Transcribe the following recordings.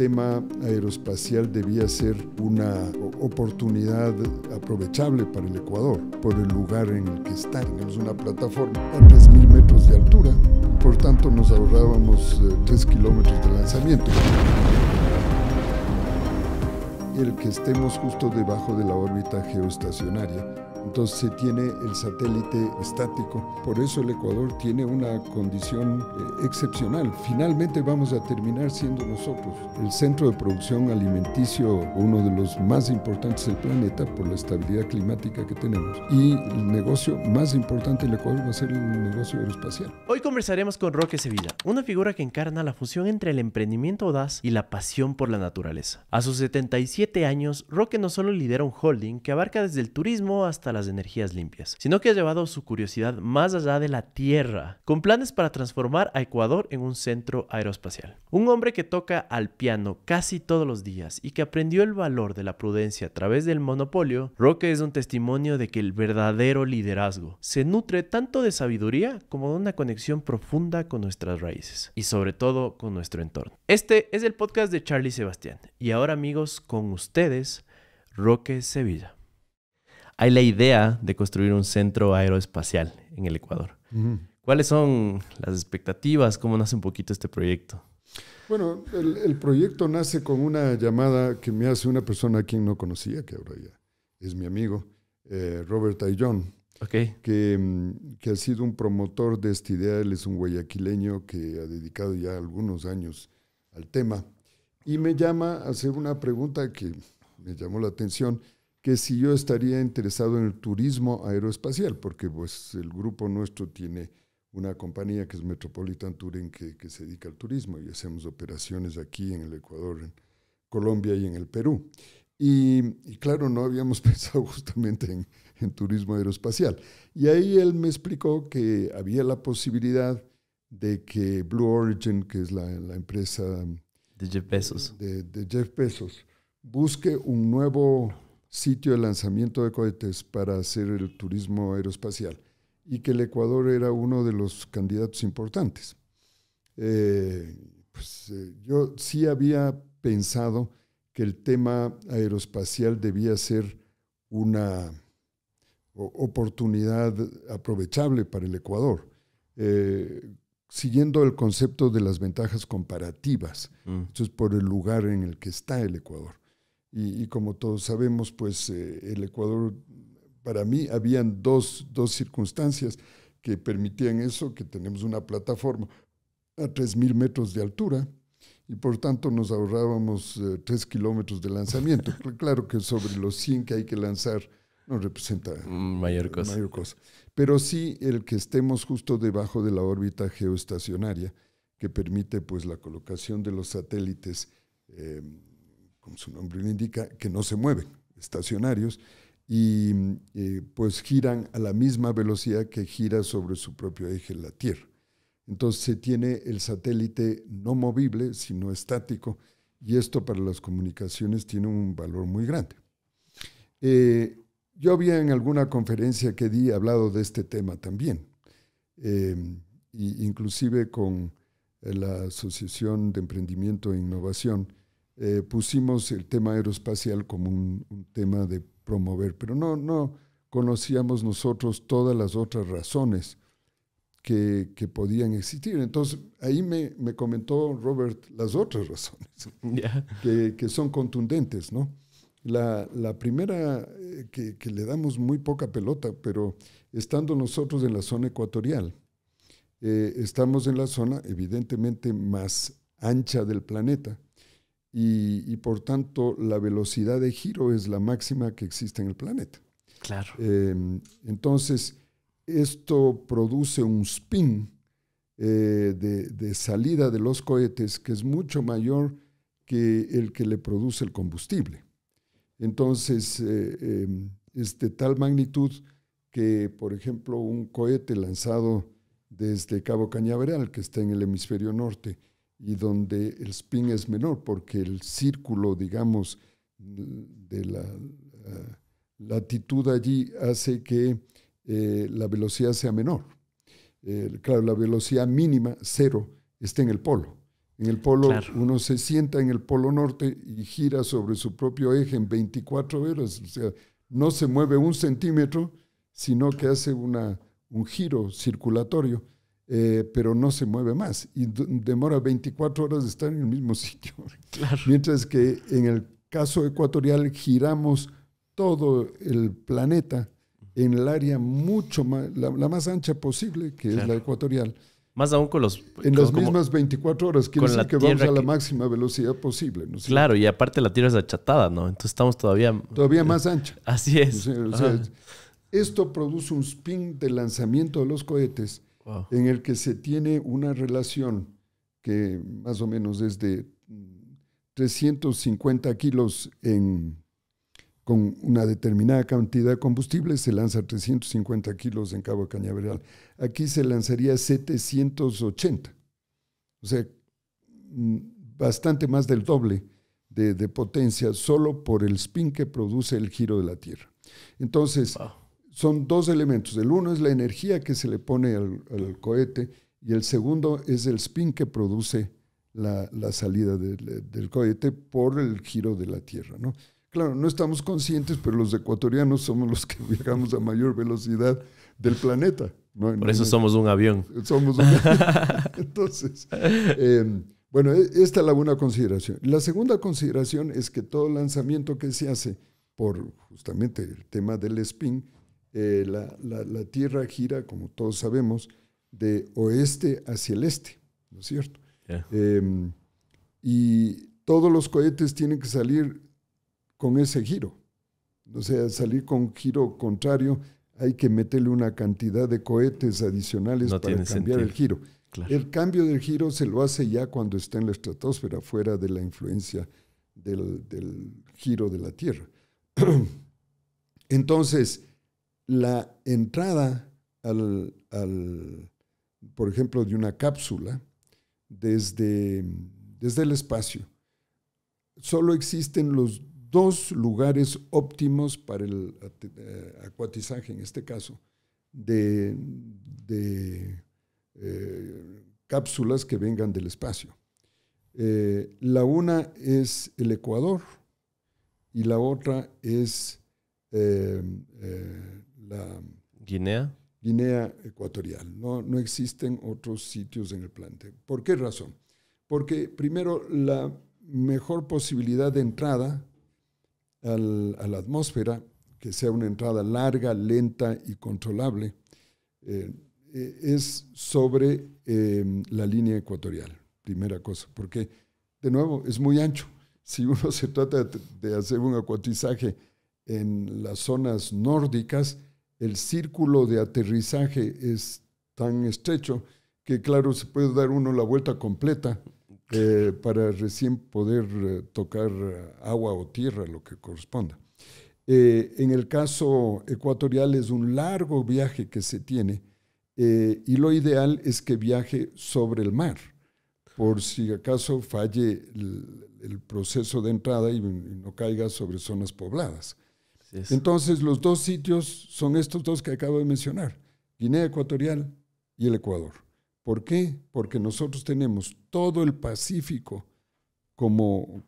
tema aeroespacial debía ser una oportunidad aprovechable para el Ecuador por el lugar en el que está. Tenemos una plataforma a 3.000 metros de altura, por tanto nos ahorrábamos 3 eh, kilómetros de lanzamiento el que estemos justo debajo de la órbita geoestacionaria entonces se tiene el satélite estático. Por eso el Ecuador tiene una condición eh, excepcional. Finalmente vamos a terminar siendo nosotros el centro de producción alimenticio, uno de los más importantes del planeta por la estabilidad climática que tenemos. Y el negocio más importante del Ecuador va a ser el negocio aeroespacial. Hoy conversaremos con Roque Sevilla, una figura que encarna la fusión entre el emprendimiento audaz y la pasión por la naturaleza. A sus 77 años, Roque no solo lidera un holding que abarca desde el turismo hasta las energías limpias, sino que ha llevado su curiosidad más allá de la Tierra, con planes para transformar a Ecuador en un centro aeroespacial. Un hombre que toca al piano casi todos los días y que aprendió el valor de la prudencia a través del monopolio, Roque es un testimonio de que el verdadero liderazgo se nutre tanto de sabiduría como de una conexión profunda con nuestras raíces y sobre todo con nuestro entorno. Este es el podcast de Charlie Sebastián y ahora amigos con ustedes, Roque Sevilla hay la idea de construir un centro aeroespacial en el Ecuador. ¿Cuáles son las expectativas? ¿Cómo nace un poquito este proyecto? Bueno, el, proyecto nace con una llamada que me hace una persona a quien no conocía, que ahora ya es mi amigo, eh, Robert Ayllón, okay. Mm, que, ha sido un promotor de esta idea. Él es un guayaquileño que ha dedicado ya algunos años al tema, y me llama a hacer una pregunta que me llamó la atención que si yo estaría interesado en el turismo aeroespacial, porque pues el grupo nuestro tiene una compañía que es Metropolitan Touring que, que se dedica al turismo y hacemos operaciones aquí en el Ecuador, en Colombia y en el Perú. Y, claro, no habíamos pensado justamente en, en turismo aeroespacial. Y ahí él me explicó que había la posibilidad de que Blue Origin, que es la, empresa de Jeff Bezos, de, de Jeff Bezos busque un nuevo sitio de lanzamiento de cohetes para hacer el turismo aeroespacial y que el Ecuador era uno de los candidatos importantes. Eh, pues, eh, yo sí había pensado que el tema aeroespacial debía ser una oportunidad aprovechable para el Ecuador, eh, siguiendo el concepto de las ventajas comparativas, mm. entonces por el lugar en el que está el Ecuador. Y, como todos sabemos, pues eh, el Ecuador, para mí, habían dos, dos circunstancias que permitían eso, que tenemos una plataforma a 3.000 metros de altura y por tanto nos ahorrábamos 3 eh, kilómetros de lanzamiento. claro que sobre los 100 que hay que lanzar no representa mm, mayor cosa. mayor cosa. Pero sí el que estemos justo debajo de la órbita geoestacionaria que permite pues la colocación de los satélites. Em, su nombre lo indica, que no se mueven, estacionarios, y eh, pues giran a la misma velocidad que gira sobre su propio eje la Tierra. Entonces se tiene el satélite no movible, sino estático, y esto para las comunicaciones tiene un valor muy grande. Eh, yo había en alguna conferencia que di hablado de este tema también, em, y inclusive con la Asociación de Emprendimiento e Innovación, eh, pusimos el tema aeroespacial como un, tema de promover, pero no, no conocíamos nosotros todas las otras razones que, que podían existir. Entonces, ahí me, me, comentó Robert las otras razones que, que, son contundentes, ¿no? La, la primera, eh, que, que, le damos muy poca pelota, pero estando nosotros en la zona ecuatorial, eh, estamos en la zona evidentemente más ancha del planeta, y, por tanto la velocidad de giro es la máxima que existe en el planeta. Claro. Em, entonces, esto produce un spin eh, de, salida de los cohetes que es mucho mayor que el que le produce el combustible. Entonces, eh, em, es de tal magnitud que, por ejemplo, un cohete lanzado desde Cabo Cañaveral, que está en el hemisferio norte, y donde el spin es menor, porque el círculo, digamos, de la eh, latitud allí hace que eh, la velocidad sea menor. claro, la velocidad mínima, cero, está en el polo. En el polo, uno se sienta en el polo norte y gira sobre su propio eje en 24 horas. O sea, no se mueve un centímetro, sino que hace una, un giro circulatorio eh, pero no se mueve más y demora 24 horas de estar en el mismo sitio. Mientras que en el caso ecuatorial giramos todo el planeta en el área mucho más, la, más ancha posible, que es la ecuatorial. Más aún con los... En las mismas 24 horas, quiere decir que vamos a la máxima velocidad posible. Claro, y aparte la Tierra es achatada, ¿no? Entonces estamos todavía... Todavía más eh, ancha. Así es. esto produce un spin de lanzamiento de los cohetes en el que se tiene una relación que más o menos es de 350 mm, kilos con una determinada cantidad de combustible, se lanza 350 kilos en Cabo Cañaveral. Aquí se lanzaría 780. O sea, mm, bastante más del doble de, potencia solo por el spin que produce el giro de la Tierra. Entonces, son dos elementos. El uno es la energía que se le pone al, cohete y el segundo es el spin que produce la, salida del cohete por el giro de la Tierra. ¿no? Claro, no estamos conscientes, pero los ecuatorianos somos los que viajamos a mayor velocidad del planeta. por eso somos un avión. Somos un avión. Entonces, em, bueno, e, esta es la buena consideración. La segunda consideración es que todo lanzamiento que se hace por justamente el tema del spin, eh, la, Tierra gira, como todos sabemos, de oeste hacia el este, ¿no es cierto? Em, y todos los cohetes tienen que salir con ese giro. O sea, salir con giro contrario, hay que meterle una cantidad de cohetes adicionales para cambiar el giro. El cambio del giro se lo hace ya cuando está en la estratosfera, fuera de la influencia del, del giro de la Tierra. Entonces, la entrada al, por ejemplo, de una cápsula desde, desde el espacio. Solo existen los dos lugares óptimos para el eh, acuatizaje, en este caso, de, eh, cápsulas que vengan del espacio. Eh, la una es el Ecuador y la otra es Guinea. Guinea Ecuatorial. No, existen otros sitios en el planeta. ¿Por qué razón? Porque primero la mejor posibilidad de entrada a la atmósfera, que sea una entrada larga, lenta y controlable, eh, eh, es sobre eh, la línea ecuatorial, primera cosa, porque de nuevo es muy ancho. Si uno se trata de hacer un acuatizaje en las zonas nórdicas, el círculo de aterrizaje es tan estrecho que claro, se puede dar uno la vuelta completa eh, para recién poder eh, tocar eh, agua o tierra, lo que corresponda. en el caso ecuatorial es un largo viaje que se tiene y lo ideal es que viaje sobre el mar, por si acaso falle el, proceso de entrada y no caiga sobre zonas pobladas. Entonces, los dos sitios son estos dos que acabo de mencionar, Guinea Ecuatorial y el Ecuador. ¿Por qué? Porque nosotros tenemos todo el Pacífico como,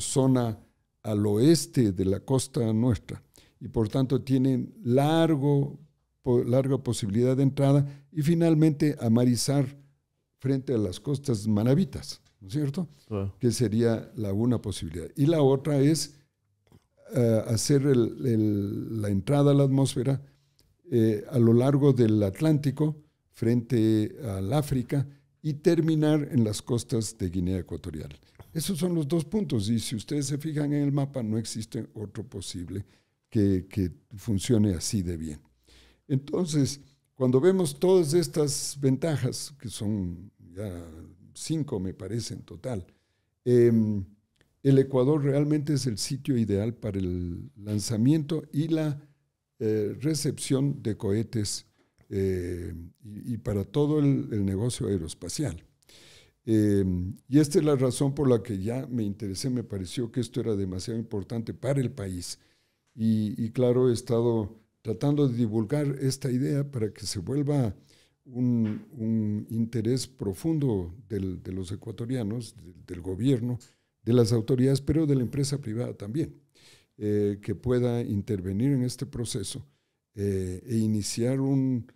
zona al oeste de la costa nuestra y por tanto tienen largo, larga posibilidad de entrada y finalmente amarizar frente a las costas manabitas, ¿no es cierto? Que sería la una posibilidad. Y la otra es eh, hacer la entrada a la atmósfera eh, a lo largo del Atlántico frente al África y terminar en las costas de Guinea Ecuatorial. Esos son los dos puntos y si ustedes se fijan en el mapa no existe otro posible que, funcione así de bien. Entonces, cuando vemos todas estas ventajas, que son ya cinco me parece en total, em, el Ecuador realmente es el sitio ideal para el lanzamiento y la eh, recepción de cohetes eh, y, para todo el, negocio aeroespacial. Eh, y esta es la razón por la que ya me interesé, me pareció que esto era demasiado importante para el país. Y, claro, he estado tratando de divulgar esta idea para que se vuelva un, interés profundo de los ecuatorianos, del gobierno, de las autoridades, pero de la empresa privada también, eh, que pueda intervenir en este proceso eh, e iniciar eh, un,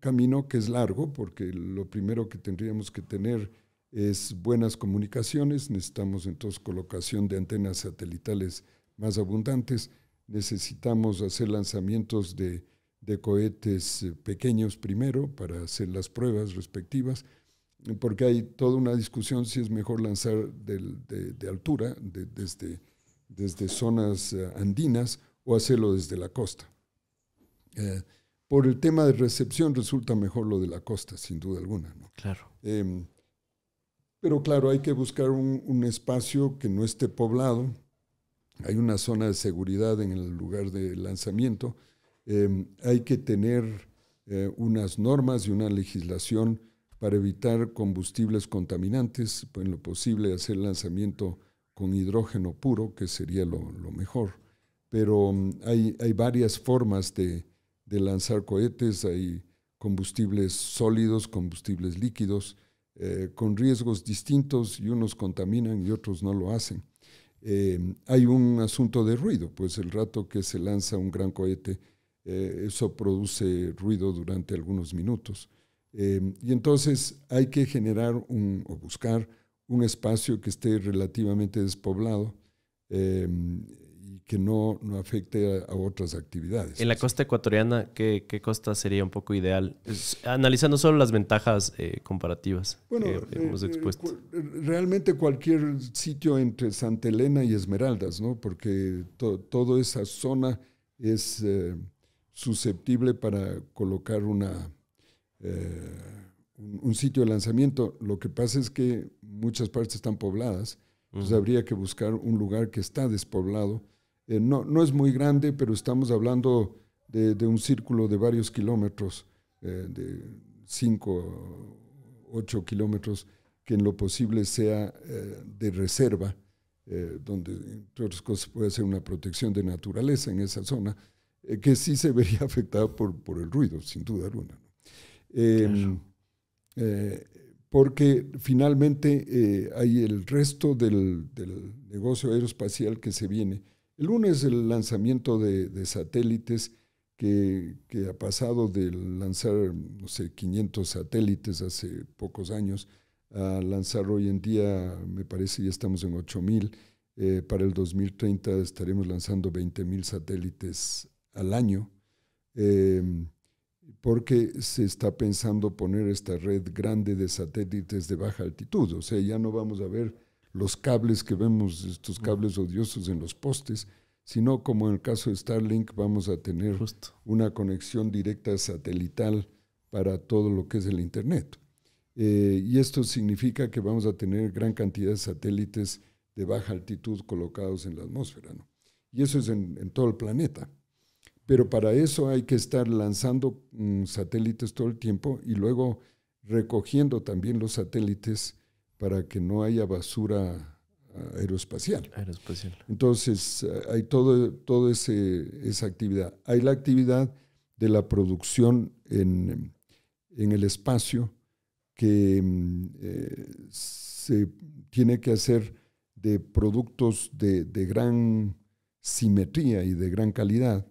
camino que es largo, porque lo primero que tendríamos que tener es buenas comunicaciones, necesitamos entonces colocación de antenas satelitales más abundantes, necesitamos hacer lanzamientos de cohetes pequeños primero para hacer las pruebas respectivas, porque hay toda una discusión si es mejor lanzar de, altura, desde, desde, este, este zonas eh, andinas, o hacerlo desde la costa. Eh, por el tema de recepción resulta mejor lo de la costa, sin duda alguna. Claro. Em, pero claro, hay que buscar un, espacio que no esté poblado. Hay una zona de seguridad en el lugar de lanzamiento. Em, hay que tener eh, unas normas y una legislación para evitar combustibles contaminantes, pues, en lo posible hacer lanzamiento con hidrógeno puro, que sería lo, mejor. Pero mm, hay, varias formas de, lanzar cohetes, hay combustibles sólidos, combustibles líquidos, eh, con riesgos distintos y unos contaminan y otros no lo hacen. Em, hay un asunto de ruido, pues el rato que se lanza un gran cohete, eh, eso produce ruido durante algunos minutos. Em, y entonces hay que generar un, o buscar un espacio que esté relativamente despoblado em, y que no, no afecte a, otras actividades. En la costa ecuatoriana, ¿qué, qué costa sería un poco ideal? analizando solo las ventajas eh, comparativas bueno, que hemos eh, eh, expuesto. realmente cualquier sitio entre Santa Elena y Esmeraldas, ¿no? porque toda esa zona es susceptible para colocar una eh, un, sitio de lanzamiento. Lo que pasa es que muchas partes están pobladas, pues entonces habría que buscar un lugar que está despoblado. Eh, no, no es muy grande, pero estamos hablando de, un círculo de varios kilómetros, eh, de 5, 8 kilómetros, que en lo posible sea de reserva. donde entre otras cosas puede ser una protección de naturaleza en esa zona, que sí se vería afectada por el ruido, sin duda alguna. Em, eh, porque finalmente eh, hay el resto del, negocio aeroespacial que se viene. El uno es el lanzamiento de, satélites que, ha pasado de lanzar, no sé, 500 satélites hace pocos años a lanzar hoy en día, me parece, ya estamos en 8000. mil eh, para el 2030 estaremos lanzando 20.000 satélites al año. Em, porque se está pensando poner esta red grande de satélites de baja altitud. O sea, ya no vamos a ver los cables que vemos, estos cables odiosos en los postes, sino como en el caso de Starlink vamos a tener una conexión directa satelital para todo lo que es el Internet. Eh, y esto significa que vamos a tener gran cantidad de satélites de baja altitud colocados en la atmósfera. ¿no? Y eso es en todo el planeta. Pero para eso hay que estar lanzando mm, satélites todo el tiempo y luego recogiendo también los satélites para que no haya basura aeroespacial. Entonces, eh, hay toda todo esa actividad. Hay la actividad de la producción en, el espacio que mm, eh, se tiene que hacer de productos de gran simetría y de gran calidad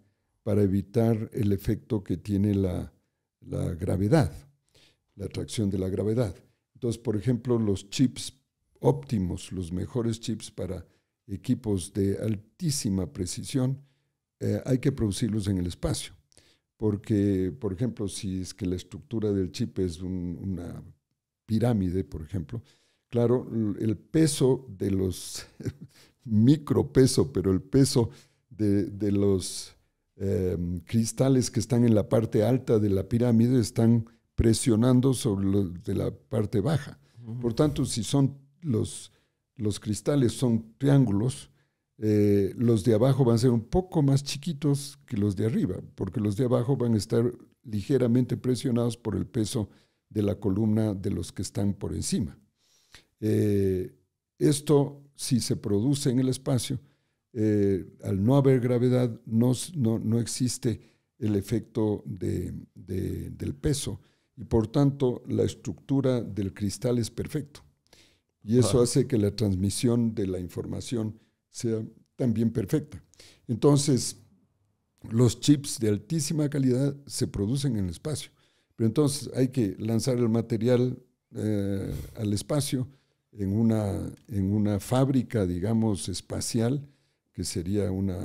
para evitar el efecto que tiene la, gravedad, la atracción de la gravedad. Entonces, por ejemplo, los chips óptimos, los mejores chips para equipos de altísima precisión, eh, hay que producirlos en el espacio. Porque, por ejemplo, si es que la estructura del chip es una pirámide, por ejemplo, claro, el peso de los, micro peso, pero el peso de, de los Em, cristales que están en la parte alta de la pirámide están presionando sobre los de la parte baja. Por tanto, si son los, cristales son triángulos, eh, los de abajo van a ser un poco más chiquitos que los de arriba, porque los de abajo van a estar ligeramente presionados por el peso de la columna de los que están por encima. Eh, esto, si se produce en el espacio, eh, al no haber gravedad, no, existe el efecto del peso y por tanto la estructura del cristal es perfecto. Y eso hace que la transmisión de la información sea también perfecta. Entonces, los chips de altísima calidad se producen en el espacio, pero entonces hay que lanzar el material eh, al espacio en una fábrica, digamos, espacial que sería una,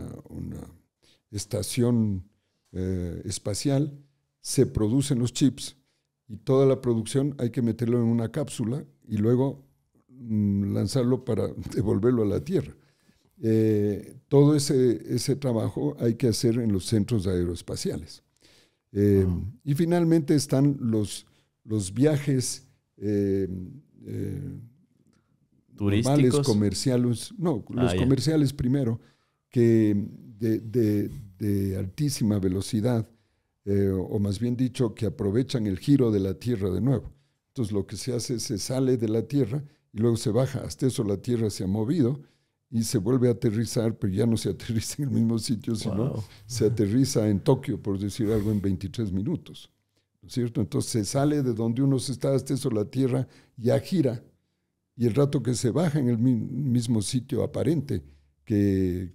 estación eh, espacial, se producen los chips y toda la producción hay que meterlo en una cápsula y luego mm, lanzarlo para devolverlo a la Tierra. Eh, todo ese, trabajo hay que hacer en los centros aeroespaciales. Eh, ah. Y finalmente están los, los viajes turísticos. no, ah, los comerciales primero, que de, altísima velocidad, eh, o más bien dicho, que aprovechan el giro de la Tierra de nuevo. Entonces lo que se hace es se sale de la Tierra y luego se baja. Hasta eso la Tierra se ha movido y se vuelve a aterrizar, pero ya no se aterriza en el mismo sitio, sino se aterriza en Tokio, por decir algo, en 23 minutos. ¿No es cierto? Entonces se sale de donde uno está, hasta eso la Tierra ya gira y el rato que se baja en el mismo sitio aparente que,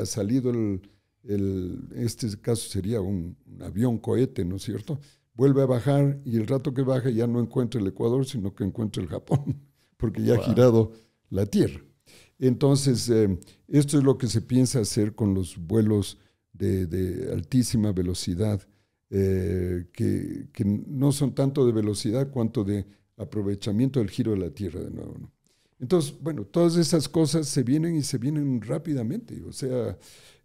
ha salido el, en este caso sería un, avión cohete, ¿no es cierto? Vuelve a bajar y el rato que baja ya no encuentra el Ecuador, sino que encuentra el Japón, porque ya ha girado la Tierra. Entonces, eh, esto es lo que se piensa hacer con los vuelos de, altísima velocidad, eh, que no son tanto de velocidad cuanto de aprovechamiento del giro de la Tierra de nuevo. Entonces, bueno, todas esas cosas se vienen y se vienen rápidamente. O sea,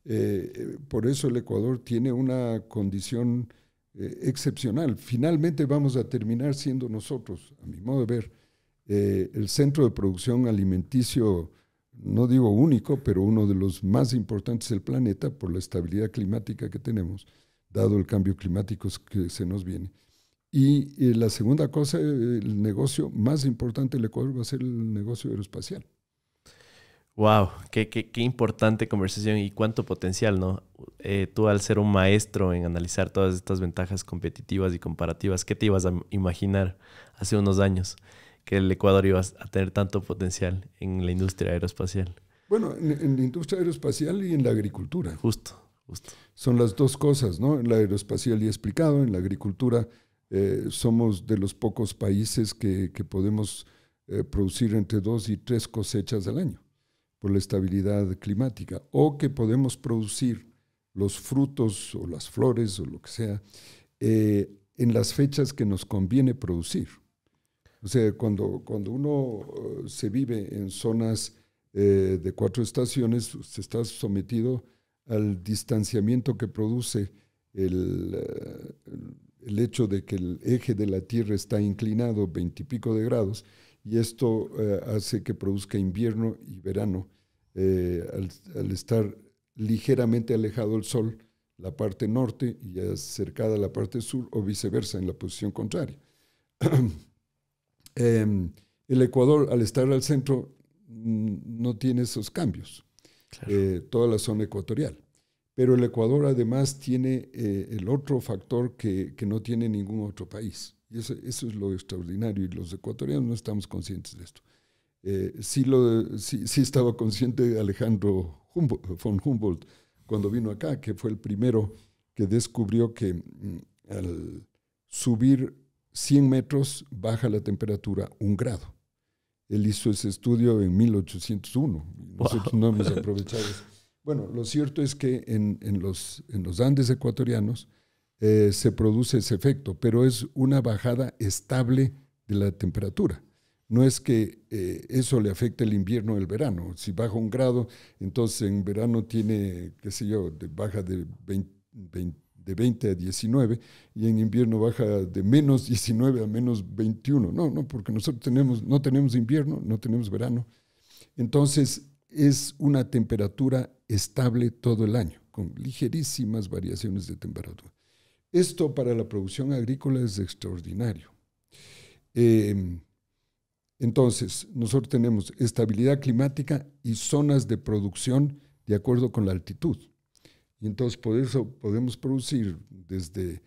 eh, por eso el Ecuador tiene una condición eh, excepcional. Finalmente vamos a terminar siendo nosotros, a mi modo de ver, eh, el centro de producción alimenticio, no digo único, pero uno de los más importantes del planeta por la estabilidad climática que tenemos, dado el cambio climático que se nos viene. Y, eh, la segunda cosa, eh, el negocio más importante del Ecuador va a ser el negocio aeroespacial. Wow, qué, importante conversación y cuánto potencial, ¿no? Eh, tú al ser un maestro en analizar todas estas ventajas competitivas y comparativas, ¿qué te ibas a imaginar hace unos años que el Ecuador iba a tener tanto potencial en la industria aeroespacial? Bueno, en, la industria aeroespacial y en la agricultura. Justo, justo. Son las dos cosas, ¿no? En la aeroespacial y explicado, en la agricultura eh, somos de los pocos países que, podemos eh, producir entre dos y tres cosechas al año por la estabilidad climática, o que podemos producir los frutos o las flores o lo que sea eh, en las fechas que nos conviene producir. O sea, cuando, cuando uno se vive en zonas de cuatro estaciones, se está sometido al distanciamiento que produce el el hecho de que el eje de la Tierra está inclinado 20 pico de grados, y esto eh, hace que produzca invierno y verano. Eh, al, estar ligeramente alejado el Sol, la parte norte y acercada la parte sur, o viceversa, en la posición contraria. Em, el Ecuador, al estar al centro, no tiene esos cambios. Eh, toda la zona ecuatorial. Pero el Ecuador además tiene eh, el otro factor que, no tiene ningún otro país. Y eso, es lo extraordinario. Y los ecuatorianos no estamos conscientes de esto. Eh, sí, lo, sí, estaba consciente Alejandro von Humboldt cuando vino acá, que fue el primero que descubrió que mm, al subir 100 metros baja la temperatura un grado. Él hizo ese estudio en 1801. Nosotros no hemos aprovechado eso. Bueno, lo cierto es que en, los, Andes ecuatorianos eh, se produce ese efecto, pero es una bajada estable de la temperatura. No es que eh, eso le afecte el invierno o el verano. Si baja un grado, entonces en verano tiene, qué sé yo, de baja de 20, a 19 y en invierno baja de menos 19 a menos 21. No, no, porque nosotros tenemos, no tenemos invierno, no tenemos verano. Entonces, es una temperatura estable todo el año, con ligerísimas variaciones de temperatura. Esto para la producción agrícola es extraordinario. Em, entonces, nosotros tenemos estabilidad climática y zonas de producción de acuerdo con la altitud. Y entonces por eso podemos producir desde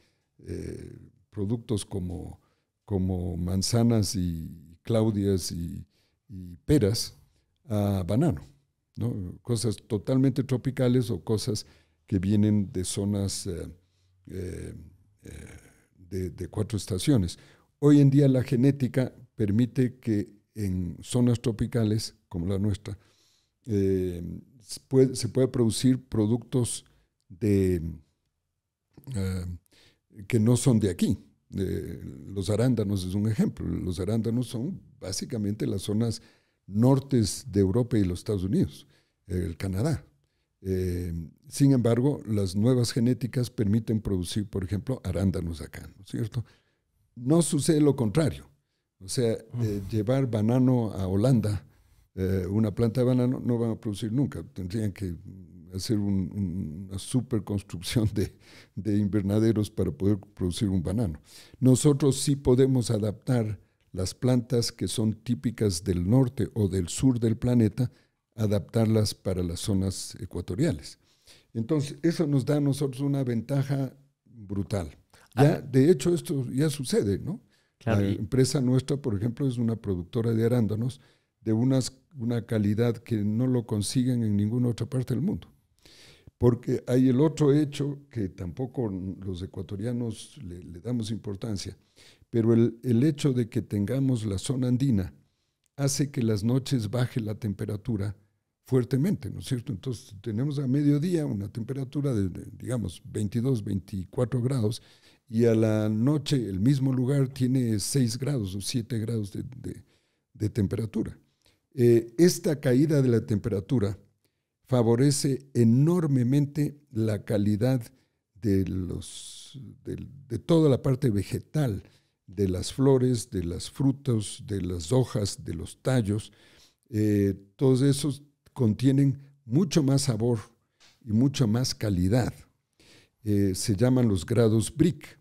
eh, productos como, como, manzanas y claudias y peras a banano cosas totalmente tropicales o cosas que vienen de zonas eh, eh, eh, de, cuatro estaciones. Hoy en día la genética permite que en zonas tropicales como la nuestra se, puede, producir productos que no son de aquí. los arándanos es un ejemplo. Los arándanos son básicamente las zonas nortes de Europa y los Estados Unidos, el Canadá. Eh, sin embargo, las nuevas genéticas permiten producir, por ejemplo, arándanos acá, ¿no es cierto? No sucede lo contrario. O sea, eh, llevar banano a Holanda, eh, una planta de banano, no van a producir nunca. Tendrían que hacer una superconstrucción construcción de, invernaderos para poder producir un banano. Nosotros sí podemos adaptar las plantas que son típicas del norte o del sur del planeta, adaptarlas para las zonas ecuatoriales. Entonces, eso nos da a nosotros una ventaja brutal. Ya, ah. de hecho, esto ya sucede, ¿no? La empresa nuestra, por ejemplo, es una productora de arándanos de unas, una calidad que no lo consiguen en ninguna otra parte del mundo. Porque hay el otro hecho que tampoco los ecuatorianos le damos importancia, pero el, hecho de que tengamos la zona andina hace que las noches baje la temperatura fuertemente, ¿no es cierto? Entonces tenemos a mediodía una temperatura de, digamos, 22, 24 grados y a la noche el mismo lugar tiene 6 grados o 7 grados de, temperatura. Eh, esta caída de la temperatura favorece enormemente la calidad de, de toda la parte vegetal de las flores, de las frutas, de las hojas, de los tallos, eh, todos esos contienen mucho más sabor y mucha más calidad. Eh, se llaman los grados Brick.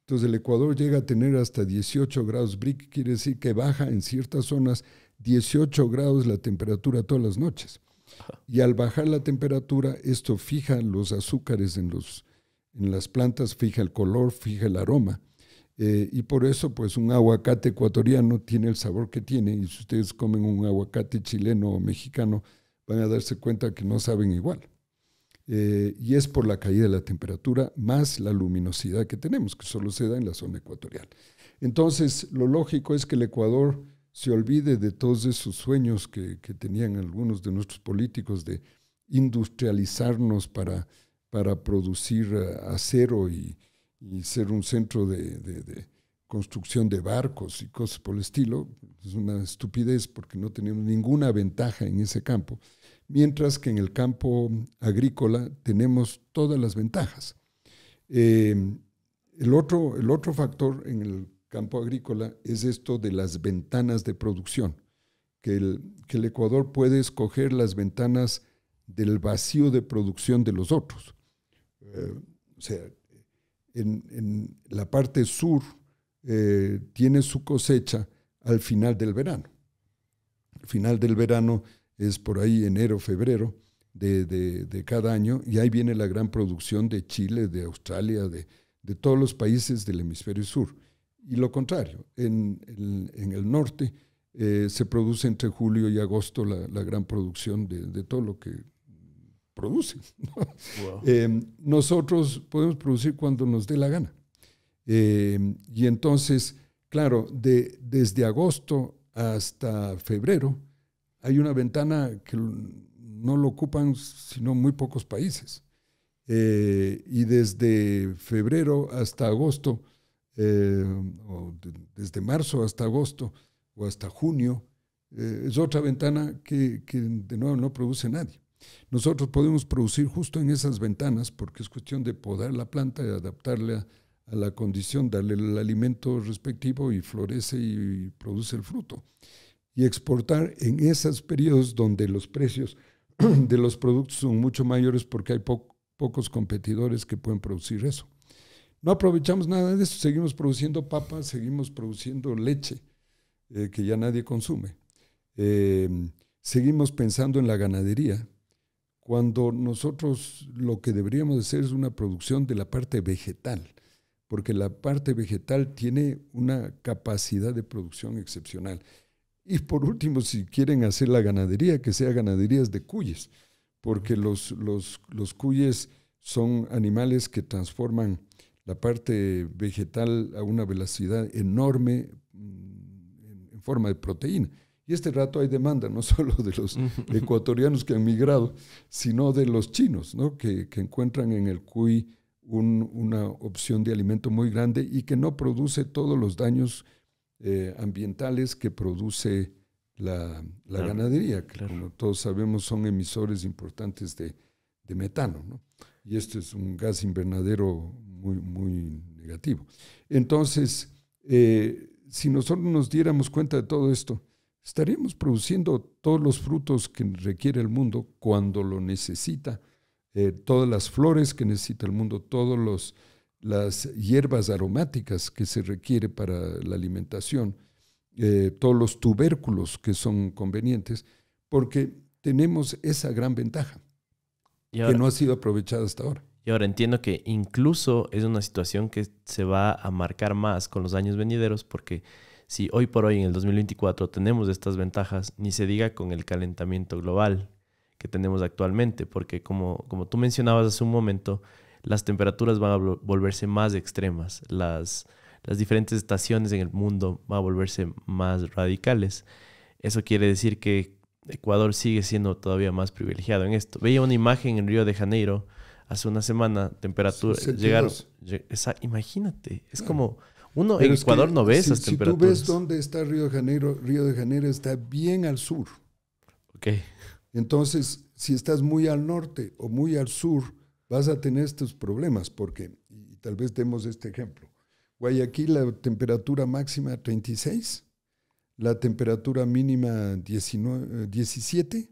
Entonces el Ecuador llega a tener hasta 18 grados Brick, quiere decir que baja en ciertas zonas 18 grados la temperatura todas las noches. Y al bajar la temperatura, esto fija los azúcares en, los, en las plantas, fija el color, fija el aroma. Eh, y por eso, pues un aguacate ecuatoriano tiene el sabor que tiene. Y si ustedes comen un aguacate chileno o mexicano, van a darse cuenta que no saben igual. Eh, y es por la caída de la temperatura más la luminosidad que tenemos, que solo se da en la zona ecuatorial. Entonces, lo lógico es que el Ecuador se olvide de todos esos sueños que, que tenían algunos de nuestros políticos de industrializarnos para, para producir eh, acero y, y ser un centro de, construcción de barcos y cosas por el estilo, es una estupidez porque no tenemos ninguna ventaja en ese campo, mientras que en el campo agrícola tenemos todas las ventajas. Eh, el, otro, el otro factor en el campo agrícola es esto de las ventanas de producción, que el, que el Ecuador puede escoger las ventanas del vacío de producción de los otros. Eh, o sea, en, la parte sur eh, tiene su cosecha al final del verano. final del verano es por ahí enero, febrero de, cada año y ahí viene la gran producción de Chile, de Australia, de, todos los países del hemisferio sur. Y lo contrario, en, el norte eh, se produce entre julio y agosto la, gran producción de todo lo que producen. Eh, nosotros podemos producir cuando nos dé la gana. Eh, y entonces, claro, de, desde agosto hasta febrero hay una ventana que no lo ocupan sino muy pocos países. Eh, y desde febrero hasta agosto, o desde marzo hasta agosto o hasta junio, es otra ventana que de nuevo no produce nadie. Nosotros podemos producir justo en esas ventanas porque es cuestión de podar la planta y adaptarla a la condición, darle el alimento respectivo y florece y produce el fruto. Y exportar en esos periodos donde los precios de los productos son mucho mayores porque hay pocos competidores que pueden producir eso. No aprovechamos nada de eso, seguimos produciendo papas, seguimos produciendo leche eh, que ya nadie consume. Eh, seguimos pensando en la ganadería, cuando nosotros lo que deberíamos hacer es una producción de la parte vegetal, porque la parte vegetal tiene una capacidad de producción excepcional. Y por último, si quieren hacer la ganadería, que sea ganaderías de cuyes, porque los, cuyes son animales que transforman la parte vegetal a una velocidad enorme mm, en forma de proteína. Y este rato hay demanda, no solo de los ecuatorianos que han migrado, sino de los chinos, que, encuentran en el cuy una opción de alimento muy grande y que no produce todos los daños eh, ambientales que produce la, ganadería, que como todos sabemos son emisores importantes de, metano. ¿no? Y esto es un gas invernadero muy, muy negativo. Entonces, eh, si nosotros nos diéramos cuenta de todo esto, Estaríamos produciendo todos los frutos que requiere el mundo cuando lo necesita, eh, todas las flores que necesita el mundo, todas las hierbas aromáticas que se requiere para la alimentación, eh, todos los tubérculos que son convenientes, porque tenemos esa gran ventaja que no ha sido aprovechada hasta ahora. Y ahora entiendo que incluso es una situación que se va a marcar más con los años venideros porque si hoy por hoy en el 2024 tenemos estas ventajas, ni se diga con el calentamiento global que tenemos actualmente, porque como, como tú mencionabas hace un momento, las temperaturas van a volverse más extremas, las, las diferentes estaciones en el mundo van a volverse más radicales. Eso quiere decir que Ecuador sigue siendo todavía más privilegiado en esto. Veía una imagen en Río de Janeiro hace una semana, temperaturas llegaron, esa, imagínate, es como uno en Ecuador no ves esas temperaturas. Si tú ves dónde está Río de Janeiro, Río de Janeiro está bien al sur. Ok. Entonces, si estás muy al norte o muy al sur, vas a tener estos problemas, porque, y tal vez demos este ejemplo, Guayaquil la temperatura máxima 36, la temperatura mínima 19, 17. Eh,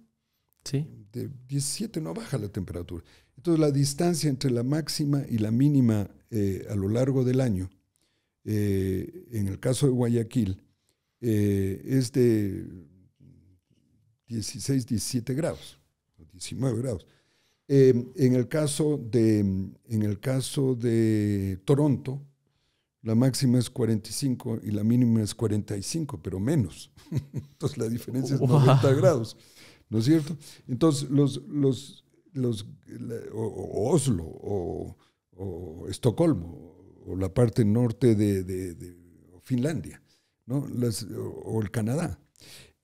sí. De 17 no baja la temperatura. Entonces, la distancia entre la máxima y la mínima eh, a lo largo del año eh, en el caso de Guayaquil, eh, es de 16, 17 grados, 19 grados. Em, en, el caso de, en el caso de Toronto, la máxima es 45 y la mínima es 45, pero menos. Entonces la diferencia es 90 grados, ¿no es cierto? Entonces los, los, los, o, Oslo o, o Estocolmo o la parte norte de, Finlandia, ¿no? o, el Canadá.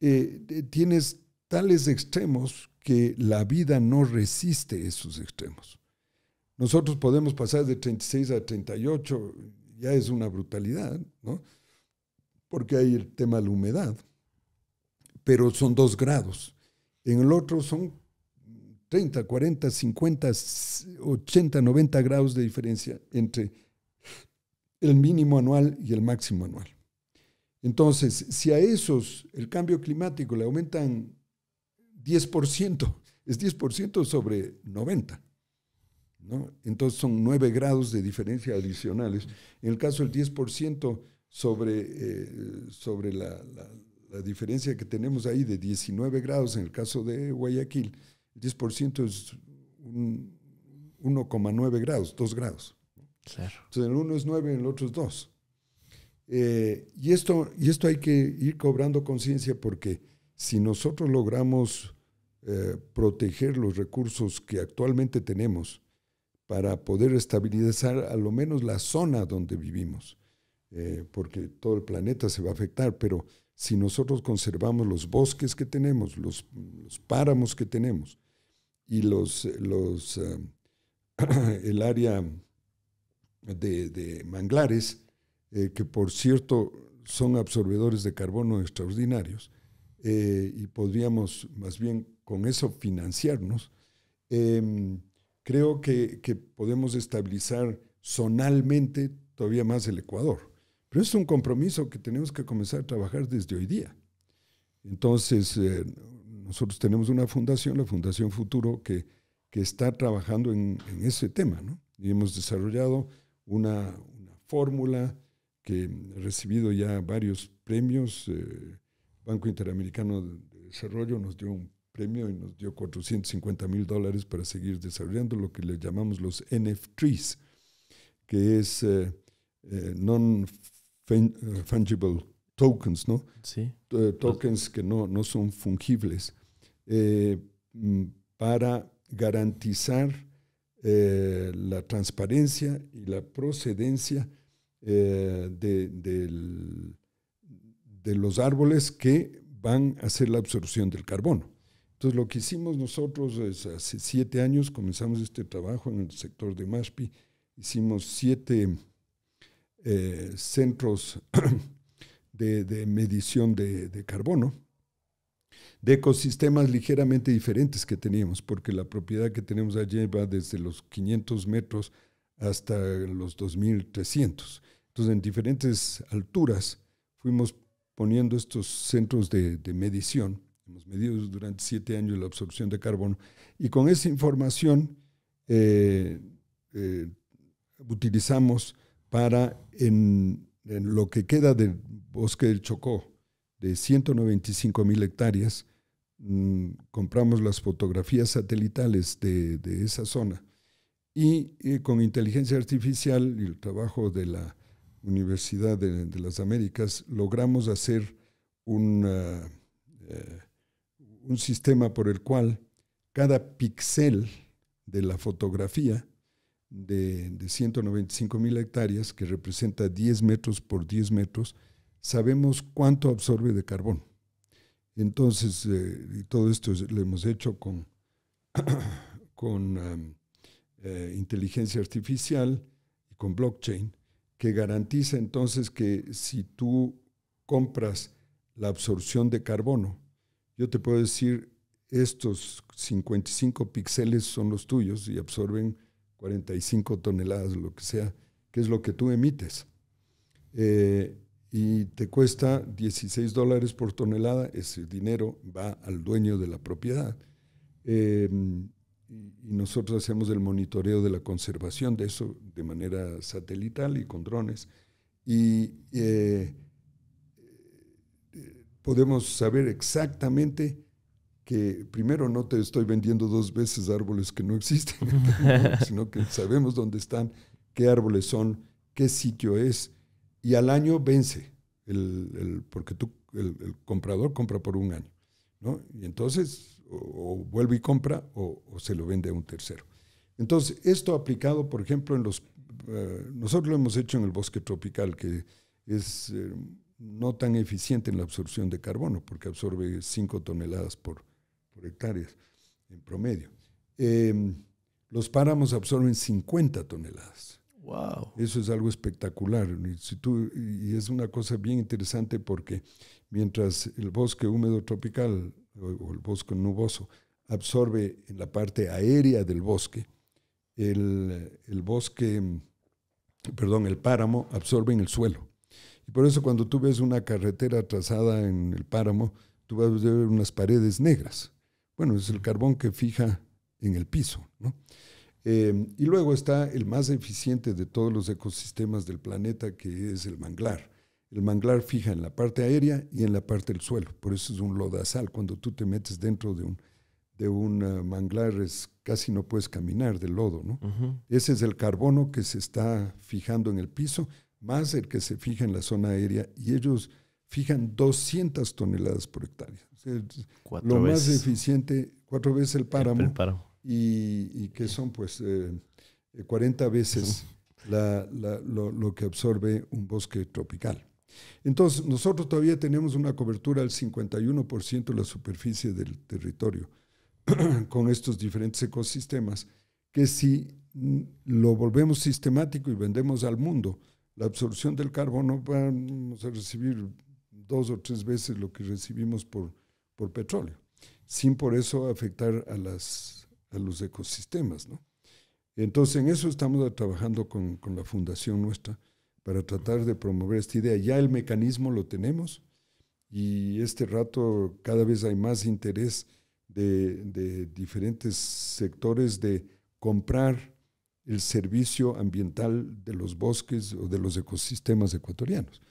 Eh, eh, tienes tales extremos que la vida no resiste esos extremos. Nosotros podemos pasar de 36 a 38, ya es una brutalidad, ¿no? Porque hay el tema de la humedad, pero son dos grados. En el otro son 30, 40, 50, 80, 90 grados de diferencia entre el mínimo anual y el máximo anual. Entonces, si a esos el cambio climático le aumentan 10%, es 10% sobre 90. Entonces son 9 grados de diferencia adicionales. En el caso del 10% sobre, eh, sobre la, la, diferencia que tenemos ahí de 19 grados en el caso de Guayaquil, el 10% es 1,9 grados, 2 grados. Entonces, el uno es nueve, el otro es dos. Eh, y, esto, y esto hay que ir cobrando conciencia porque si nosotros logramos eh, proteger los recursos que actualmente tenemos para poder estabilizar a lo menos la zona donde vivimos, eh, porque todo el planeta se va a afectar, pero si nosotros conservamos los bosques que tenemos, los, páramos que tenemos y los, los, el área de, manglares, eh, que por cierto son absorbedores de carbono extraordinarios, eh, y podríamos más bien con eso financiarnos, em, creo que, podemos estabilizar zonalmente todavía más el Ecuador. Pero es un compromiso que tenemos que comenzar a trabajar desde hoy día. Entonces, eh, nosotros tenemos una fundación, la Fundación Futuro, que, que está trabajando en, en ese tema, ¿no? Y hemos desarrollado una, fórmula que ha recibido ya varios premios. Eh, Banco Interamericano de Desarrollo nos dio un premio y nos dio 450 mil dólares para seguir desarrollando lo que le llamamos los NF3, que es eh, eh, non-fungible tokens, ¿no? tokens que no, no son fungibles, mm, para garantizar eh, la transparencia y la procedencia eh, de, los árboles que van a hacer la absorción del carbono. Entonces lo que hicimos nosotros hace siete años comenzamos este trabajo en el sector de maspi hicimos siete eh, centros de, medición de carbono de ecosistemas ligeramente diferentes que teníamos, porque la propiedad que tenemos allí va desde los 500 metros hasta los 2300. Entonces, en diferentes alturas fuimos poniendo estos centros de, medición. Hemos medido durante siete años la absorción de carbono y con esa información eh, eh, utilizamos para en, lo que queda del bosque del Chocó, de 195 mil hectáreas, mm, compramos las fotografías satelitales de, esa zona y, con inteligencia artificial y el trabajo de la Universidad de, las Américas logramos hacer eh, un sistema por el cual cada píxel de la fotografía de, de 195 mil hectáreas, que representa 10 metros por 10 metros, sabemos cuánto absorbe de carbón. Entonces, eh, todo esto lo hemos hecho con, con eh, inteligencia artificial y con blockchain, que garantiza entonces que si tú compras la absorción de carbono, yo te puedo decir, estos 55 píxeles son los tuyos y absorben 45 toneladas, lo que sea, que es lo que tú emites. Eh, y te cuesta 16 dólares por tonelada, ese dinero va al dueño de la propiedad. Em, y nosotros hacemos el monitoreo de la conservación de eso de manera satelital y con drones. Y eh, podemos saber exactamente que primero no te estoy vendiendo dos veces árboles que no existen, sino que sabemos dónde están, qué árboles son, qué sitio es, y al año vence, el, porque tú, el, comprador compra por un año. ¿no? Y entonces o, vuelve y compra o, se lo vende a un tercero. Entonces, esto aplicado, por ejemplo, en los... Eh, nosotros lo hemos hecho en el bosque tropical, que es eh, no tan eficiente en la absorción de carbono, porque absorbe 5 toneladas por, por hectáreas en promedio. Em, los páramos absorben 50 toneladas. Eso es algo espectacular. y es una cosa bien interesante porque mientras el bosque húmedo tropical o, el bosque nuboso absorbe en la parte aérea del bosque, el, bosque, perdón, el páramo absorbe en el suelo. Y por eso cuando tú ves una carretera trazada en el páramo, tú vas a ver unas paredes negras. Bueno, es el carbón que fija en el piso, ¿no? Em, y luego está el más eficiente de todos los ecosistemas del planeta, que es el manglar. El manglar fija en la parte aérea y en la parte del suelo, por eso es un lodazal. Cuando tú te metes dentro de un, de un eh, manglar, es, casi no puedes caminar del lodo. ¿no? Ese es el carbono que se está fijando en el piso, más el que se fija en la zona aérea, y ellos fijan 200 toneladas por hectárea. lo más eficiente, cuatro veces el páramo. el páramo y, que son pues 40 eh, eh, veces lo, que absorbe un bosque tropical. Entonces, nosotros todavía tenemos una cobertura al 51% de la superficie del territorio con estos diferentes ecosistemas, que si lo volvemos sistemático y vendemos al mundo, la absorción del carbono vamos a recibir dos o tres veces lo que recibimos por, por petróleo, sin por eso afectar a las, a los ecosistemas, ¿no? Entonces, en eso estamos trabajando con, la fundación nuestra para tratar de promover esta idea. Ya el mecanismo lo tenemos y este rato cada vez hay más interés de, diferentes sectores de comprar el servicio ambiental de los bosques o de los ecosistemas ecuatorianos.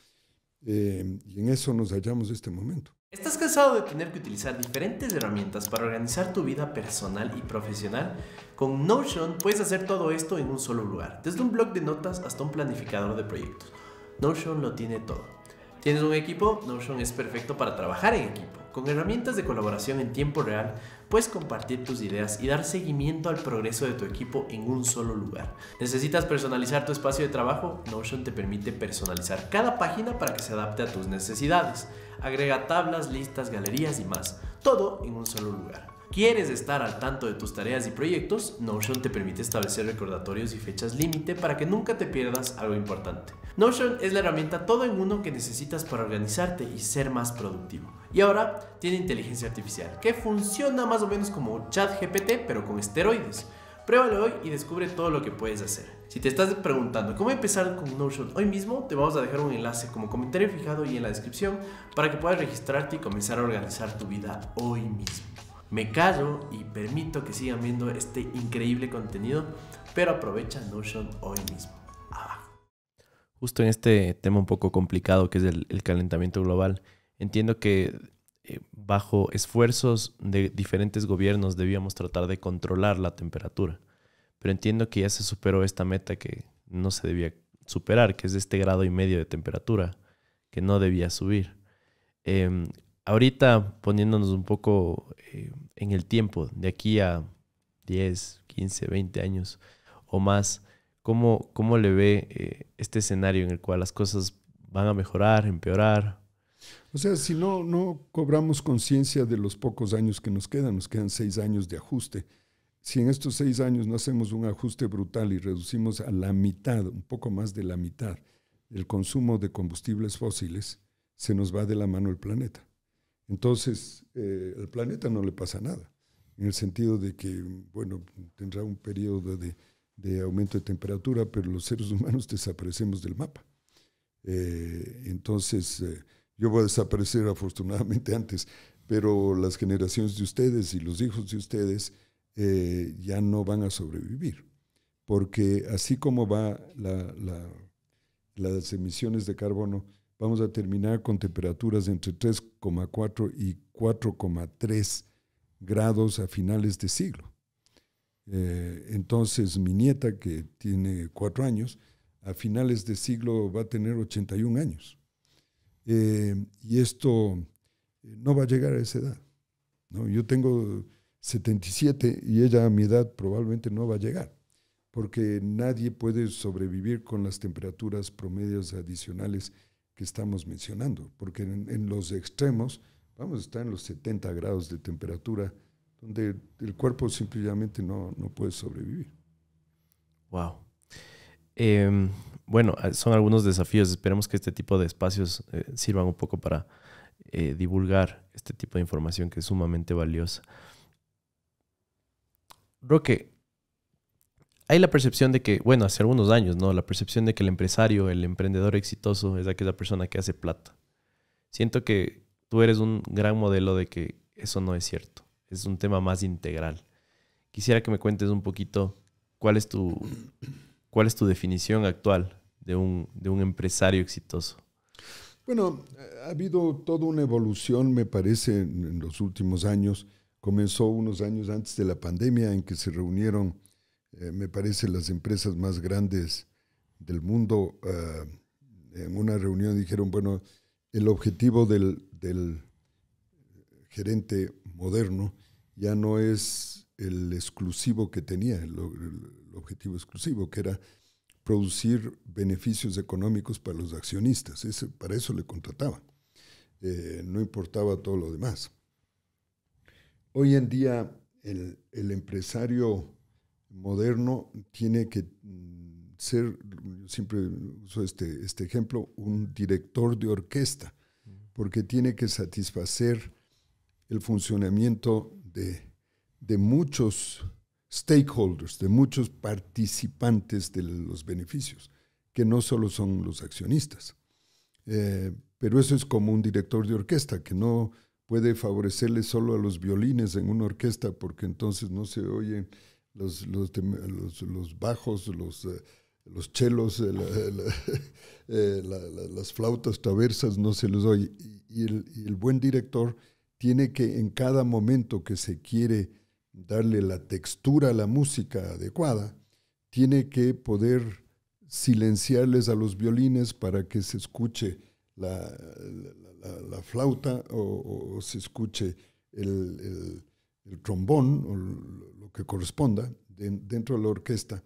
Eh, y en eso nos hallamos este momento. ¿Estás cansado de tener que utilizar diferentes herramientas para organizar tu vida personal y profesional? Con Notion puedes hacer todo esto en un solo lugar, desde un blog de notas hasta un planificador de proyectos. Notion lo tiene todo. ¿Tienes un equipo? Notion es perfecto para trabajar en equipo. Con herramientas de colaboración en tiempo real, puedes compartir tus ideas y dar seguimiento al progreso de tu equipo en un solo lugar. ¿Necesitas personalizar tu espacio de trabajo? Notion te permite personalizar cada página para que se adapte a tus necesidades. Agrega tablas, listas, galerías y más. Todo en un solo lugar. ¿Quieres estar al tanto de tus tareas y proyectos? Notion te permite establecer recordatorios y fechas límite para que nunca te pierdas algo importante. Notion es la herramienta todo en uno que necesitas para organizarte y ser más productivo. Y ahora tiene inteligencia artificial, que funciona más o menos como ChatGPT, pero con esteroides. Pruébalo hoy y descubre todo lo que puedes hacer. Si te estás preguntando cómo empezar con Notion hoy mismo, te vamos a dejar un enlace como comentario fijado y en la descripción para que puedas registrarte y comenzar a organizar tu vida hoy mismo. Me callo y permito que sigan viendo este increíble contenido, pero aprovecha Notion hoy mismo. Justo en este tema un poco complicado que es el, calentamiento global, entiendo que eh, bajo esfuerzos de diferentes gobiernos debíamos tratar de controlar la temperatura, pero entiendo que ya se superó esta meta que no se debía superar, que es este grado y medio de temperatura, que no debía subir. Eh, ahorita poniéndonos un poco eh, en el tiempo, de aquí a 10, 15, 20 años o más, ¿cómo, le ve eh, este escenario en el cual las cosas van a mejorar, empeorar? O sea, si no, no cobramos conciencia de los pocos años que nos quedan, nos quedan seis años de ajuste. Si en estos seis años no hacemos un ajuste brutal y reducimos a la mitad, un poco más de la mitad, el consumo de combustibles fósiles, se nos va de la mano el planeta. Entonces, eh, al planeta no le pasa nada, en el sentido de que, bueno, tendrá un periodo de, aumento de temperatura, pero los seres humanos desaparecemos del mapa. Eh, entonces, eh, yo voy a desaparecer afortunadamente antes, pero las generaciones de ustedes y los hijos de ustedes ya no van a sobrevivir, porque así como va las emisiones de carbono, vamos a terminar con temperaturas entre 3,4 y 4,3 grados a finales de siglo. Eh, entonces mi nieta, que tiene cuatro años, a finales de siglo va a tener 81 años. Eh, y esto eh, no va a llegar a esa edad. Yo tengo 77 y ella a mi edad probablemente no va a llegar, porque nadie puede sobrevivir con las temperaturas promedias adicionales que estamos mencionando, porque en, los extremos vamos a estar en los 70 grados de temperatura, donde el cuerpo simplemente no, puede sobrevivir. Wow. Em, bueno, ah, son algunos desafíos. Esperemos que este tipo de espacios eh, sirvan un poco para eh, divulgar este tipo de información que es sumamente valiosa. Roque, hay la percepción de que, bueno, hace algunos años, ¿no? La percepción de que el empresario, el emprendedor exitoso es aquella persona que hace plata. Siento que tú eres un gran modelo de que eso no es cierto. Es un tema más integral. Quisiera que me cuentes un poquito cuál es tu, cuál es tu definición actual de un, de un empresario exitoso. Bueno, ha habido toda una evolución, me parece, en los últimos años. Comenzó unos años antes de la pandemia en que se reunieron eh, me parece, las empresas más grandes del mundo, eh, en una reunión dijeron, bueno, el objetivo del, gerente moderno ya no es el exclusivo que tenía, el, objetivo exclusivo, que era producir beneficios económicos para los accionistas. para eso le contrataban. Eh, no importaba todo lo demás. Hoy en día el empresario moderno tiene que mm, ser, siempre uso este, este ejemplo, un director de orquesta, porque tiene que satisfacer el funcionamiento de, muchos stakeholders, de muchos participantes de los beneficios, que no solo son los accionistas. Eh, pero eso es como un director de orquesta, que no puede favorecerle solo a los violines en una orquesta, porque entonces no se oye los, los, bajos, los, eh, los chelos, eh, las flautas traversas no se los oye. Y el, buen director tiene que en cada momento que se quiere darle la textura a la música adecuada, tiene que poder silenciarles a los violines para que se escuche la, la, flauta o, se escuche el, el trombón o lo que corresponda dentro de la orquesta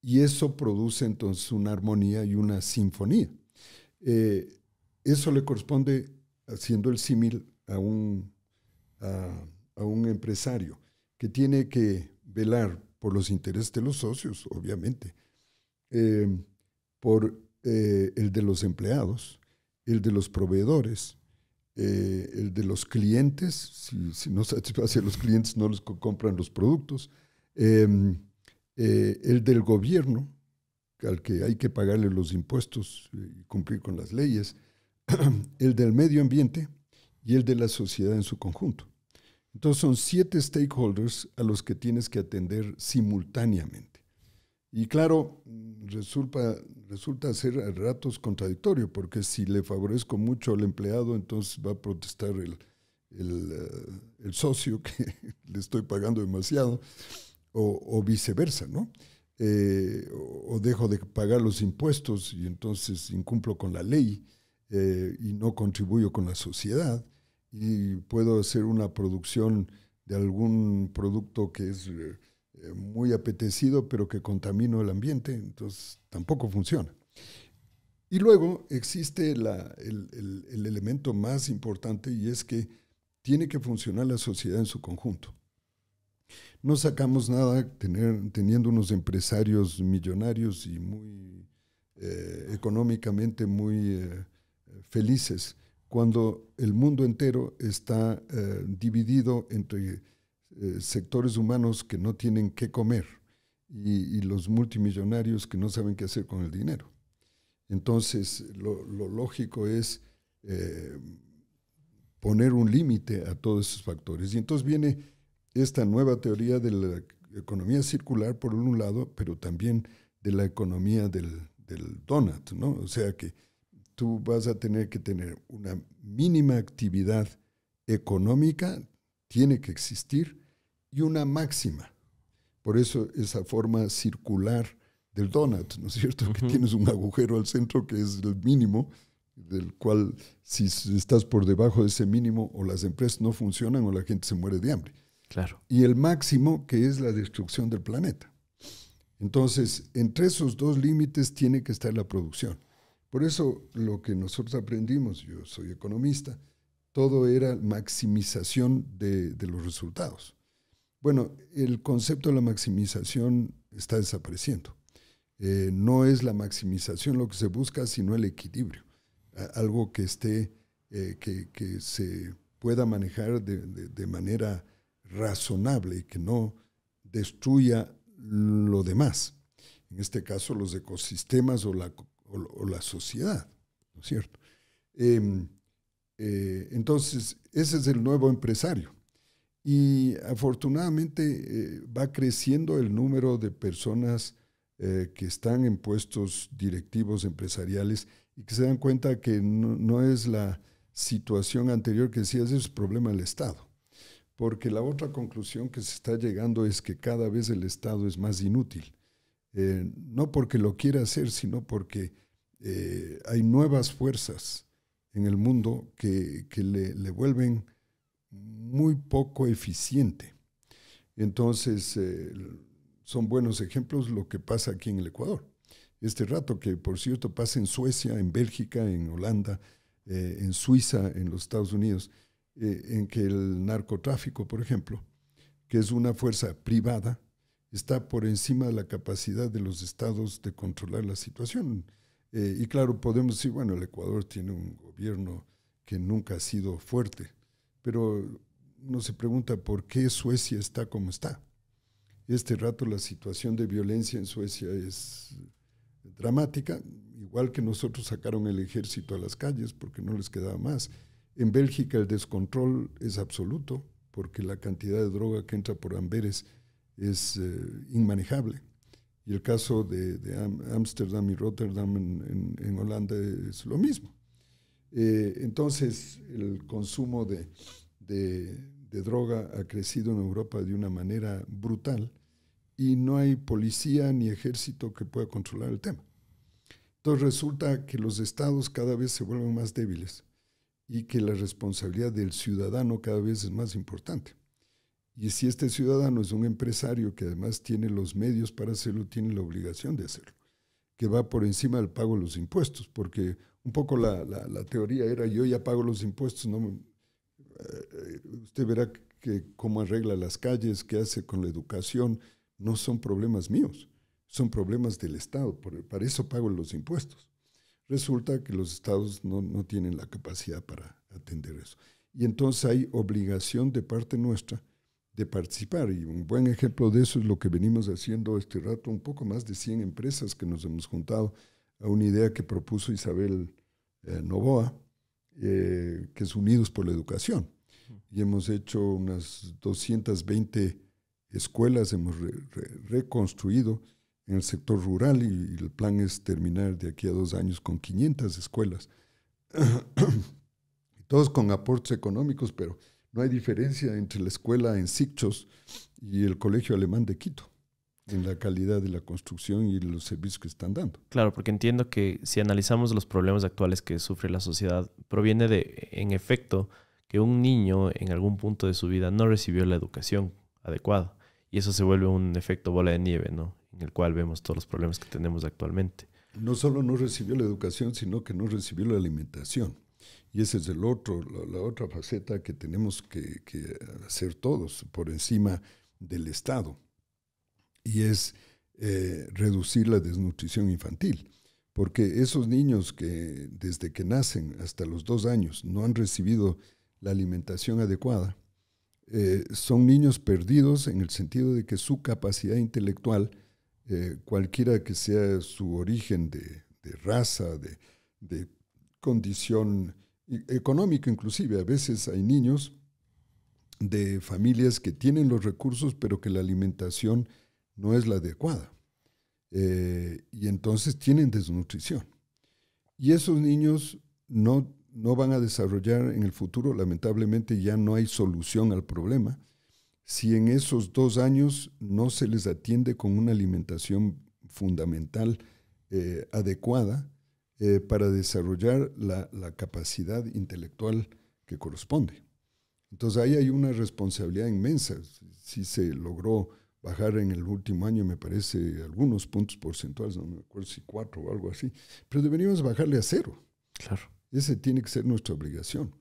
y eso produce entonces una armonía y una sinfonía. Eh, eso le corresponde, haciendo el símil, a un, a, un empresario que tiene que velar por los intereses de los socios, obviamente, eh, por eh, el de los empleados, el de los proveedores, eh, el de los clientes, si, no satisface los clientes no les compran los productos, em, eh, el del gobierno, al que hay que pagarle los impuestos eh, y cumplir con las leyes, el del medio ambiente y el de la sociedad en su conjunto. Entonces son siete stakeholders a los que tienes que atender simultáneamente. Y claro, resulta, resulta ser a ratos contradictorio, porque si le favorezco mucho al empleado, entonces va a protestar el, eh, socio que le estoy pagando demasiado, o, viceversa, ¿no? Eh, o, dejo de pagar los impuestos y entonces incumplo con la ley eh, y no contribuyo con la sociedad y puedo hacer una producción de algún producto que es... Eh, muy apetecido, pero que contamina el ambiente, entonces tampoco funciona. Y luego existe el, el, elemento más importante y es que tiene que funcionar la sociedad en su conjunto. No sacamos nada teniendo unos empresarios millonarios y muy eh, económicamente muy eh, felices cuando el mundo entero está dividido entre eh, sectores humanos que no tienen qué comer y, los multimillonarios que no saben qué hacer con el dinero. Entonces, lo, lógico es eh, poner un límite a todos esos factores. Y entonces viene esta nueva teoría de la economía circular, por un lado, pero también de la economía del, del donut, ¿no? O sea que tú vas a tener que tener una mínima actividad económica, tiene que existir, y una máxima. Por eso esa forma circular del donut, ¿no es cierto? Que tienes un agujero al centro que es el mínimo, del cual si estás por debajo de ese mínimo o las empresas no funcionan o la gente se muere de hambre. Claro. Y el máximo que es la destrucción del planeta. Entonces, entre esos dos límites tiene que estar la producción. Por eso lo que nosotros aprendimos, yo soy economista, todo era maximización de, de los resultados. Bueno, el concepto de la maximización está desapareciendo. Eh, no es la maximización lo que se busca, sino el equilibrio. Algo que esté, eh, que, se pueda manejar de, manera razonable y que no destruya lo demás. En este caso, los ecosistemas o la, o, la sociedad, cierto? Em, eh, entonces, ese es el nuevo empresario y afortunadamente eh, va creciendo el número de personas eh, que están en puestos directivos empresariales y que se dan cuenta que no, es la situación anterior que decías, es problema del Estado. Porque la otra conclusión que se está llegando es que cada vez el Estado es más inútil. Eh, no porque lo quiera hacer, sino porque hay nuevas fuerzas en el mundo que, que le, le vuelven muy poco eficiente. Entonces, eh, son buenos ejemplos lo que pasa aquí en el Ecuador. Este rato que, por cierto, pasa en Suecia, en Bélgica, en Holanda, eh, en Suiza, en los Estados Unidos, eh, en que el narcotráfico, por ejemplo, que es una fuerza privada, está por encima de la capacidad de los estados de controlar la situación. y claro, podemos decir, bueno, el Ecuador tiene un gobierno que nunca ha sido fuerte, pero uno se pregunta por qué Suecia está como está. Este rato la situación de violencia en Suecia es dramática, igual que nosotros sacaron el ejército a las calles porque no les quedaba más. En Bélgica el descontrol es absoluto porque la cantidad de droga que entra por Amberes es eh, inmanejable. Y el caso de, Ámsterdam y Rotterdam en Holanda es lo mismo. Eh, entonces, el consumo de, de, droga ha crecido en Europa de una manera brutal y no hay policía ni ejército que pueda controlar el tema. Entonces resulta que los estados cada vez se vuelven más débiles y que la responsabilidad del ciudadano cada vez es más importante. Y si este ciudadano es un empresario que además tiene los medios para hacerlo, tiene la obligación de hacerlo, que va por encima del pago de los impuestos, porque un poco la, teoría era yo ya pago los impuestos, no eh, eh, usted verá que cómo arregla las calles, qué hace con la educación, no son problemas míos, son problemas del Estado, por, para eso pago los impuestos. Resulta que los estados no, no tienen la capacidad para atender eso. Y entonces hay obligación de parte nuestra de participar. Y un buen ejemplo de eso es lo que venimos haciendo este rato, un poco más de 100 empresas que nos hemos juntado a una idea que propuso Isabel eh, Novoa, eh, que es Unidos por la Educación. Y hemos hecho unas 220 escuelas, hemos reconstruido en el sector rural y, el plan es terminar de aquí a dos años con 500 escuelas. Todos con aportes económicos, pero no hay diferencia entre la escuela en Sixos y el Colegio Alemán de Quito en la calidad de la construcción y los servicios que están dando. Claro, porque entiendo que si analizamos los problemas actuales que sufre la sociedad, proviene de, en efecto, que un niño en algún punto de su vida no recibió la educación adecuada. Y eso se vuelve un efecto bola de nieve, ¿no? En el cual vemos todos los problemas que tenemos actualmente. No solo no recibió la educación, sino que no recibió la alimentación. Y esa es el otro, la, otra faceta que tenemos que hacer todos por encima del Estado y es eh, reducir la desnutrición infantil. Porque esos niños que desde que nacen hasta los dos años no han recibido la alimentación adecuada, eh, son niños perdidos en el sentido de que su capacidad intelectual, eh, cualquiera que sea su origen de, raza, de, de condición e-, económica inclusive, a veces hay niños de familias que tienen los recursos, pero que la alimentación no es la adecuada. Eh, y entonces tienen desnutrición. Y esos niños no, no van a desarrollar en el futuro, lamentablemente ya no hay solución al problema, si en esos dos años no se les atiende con una alimentación fundamental eh, adecuada eh, para desarrollar la, la capacidad intelectual que corresponde. Entonces ahí hay una responsabilidad inmensa. Si se logró bajar en el último año, me parece, algunos puntos porcentuales, no me acuerdo si cuatro o algo así, pero deberíamos bajarle a cero. Claro. Ese tiene que ser nuestra obligación.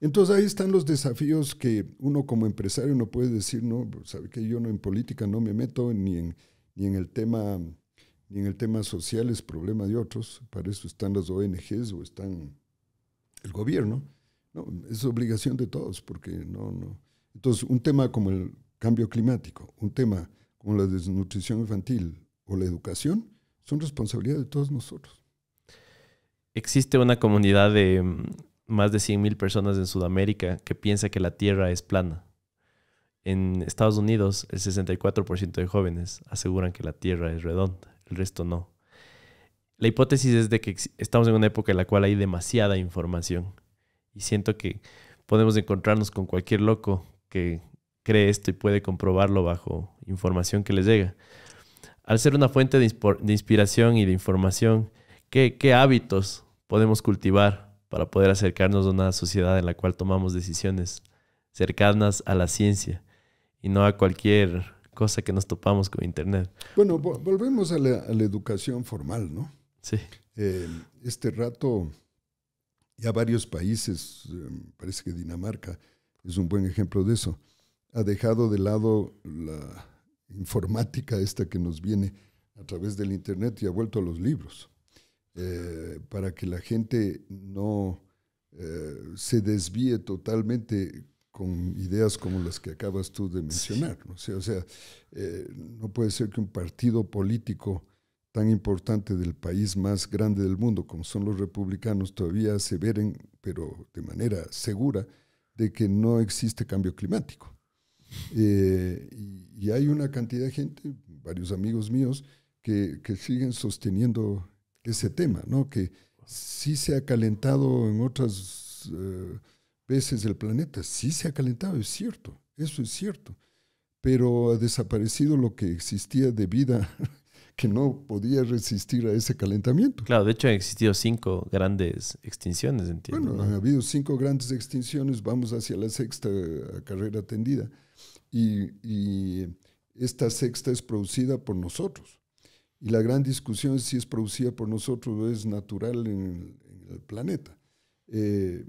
Entonces ahí están los desafíos que uno como empresario no puede decir, no, pues, sabe que yo no en política no me meto ni en, ni en el tema ni en el tema social es problema de otros, para eso están las ONGs o están el gobierno. No, es obligación de todos porque no no. Entonces, un tema como el cambio climático, un tema como la desnutrición infantil o la educación, son responsabilidad de todos nosotros. Existe una comunidad de mm, más de 100.000 personas en Sudamérica que piensa que la Tierra es plana. En Estados Unidos, el 64% de jóvenes aseguran que la Tierra es redonda, el resto no. La hipótesis es de que estamos en una época en la cual hay demasiada información y siento que podemos encontrarnos con cualquier loco que cree esto y puede comprobarlo bajo información que les llega. Al ser una fuente de, inspiración y de información, ¿qué, hábitos podemos cultivar para poder acercarnos a una sociedad en la cual tomamos decisiones cercanas a la ciencia y no a cualquier cosa que nos topamos con Internet? Bueno, volvemos a la, educación formal, ¿no? Sí. Eh, este rato ya varios países, em, parece que Dinamarca es un buen ejemplo de eso, ha dejado de lado la informática esta que nos viene a través del Internet y ha vuelto a los libros, eh, para que la gente no eh, se desvíe totalmente con ideas como las que acabas tú de mencionar. O sea, eh, no puede ser que un partido político tan importante del país más grande del mundo, como son los republicanos, todavía se veren, pero de manera segura, de que no existe cambio climático. Eh, y, hay una cantidad de gente, varios amigos míos, que, siguen sosteniendo ese tema, ¿no? Que sí se ha calentado en otras eh, veces del planeta, sí se ha calentado, es cierto, eso es cierto, pero ha desaparecido lo que existía de vida que no podía resistir a ese calentamiento. Claro, de hecho han existido cinco grandes extinciones, entiendo. Bueno, han habido cinco grandes extinciones, vamos hacia la sexta eh, carrera tendida y, esta sexta es producida por nosotros. Y la gran discusión es si es producida por nosotros o es natural en, el planeta. Eh,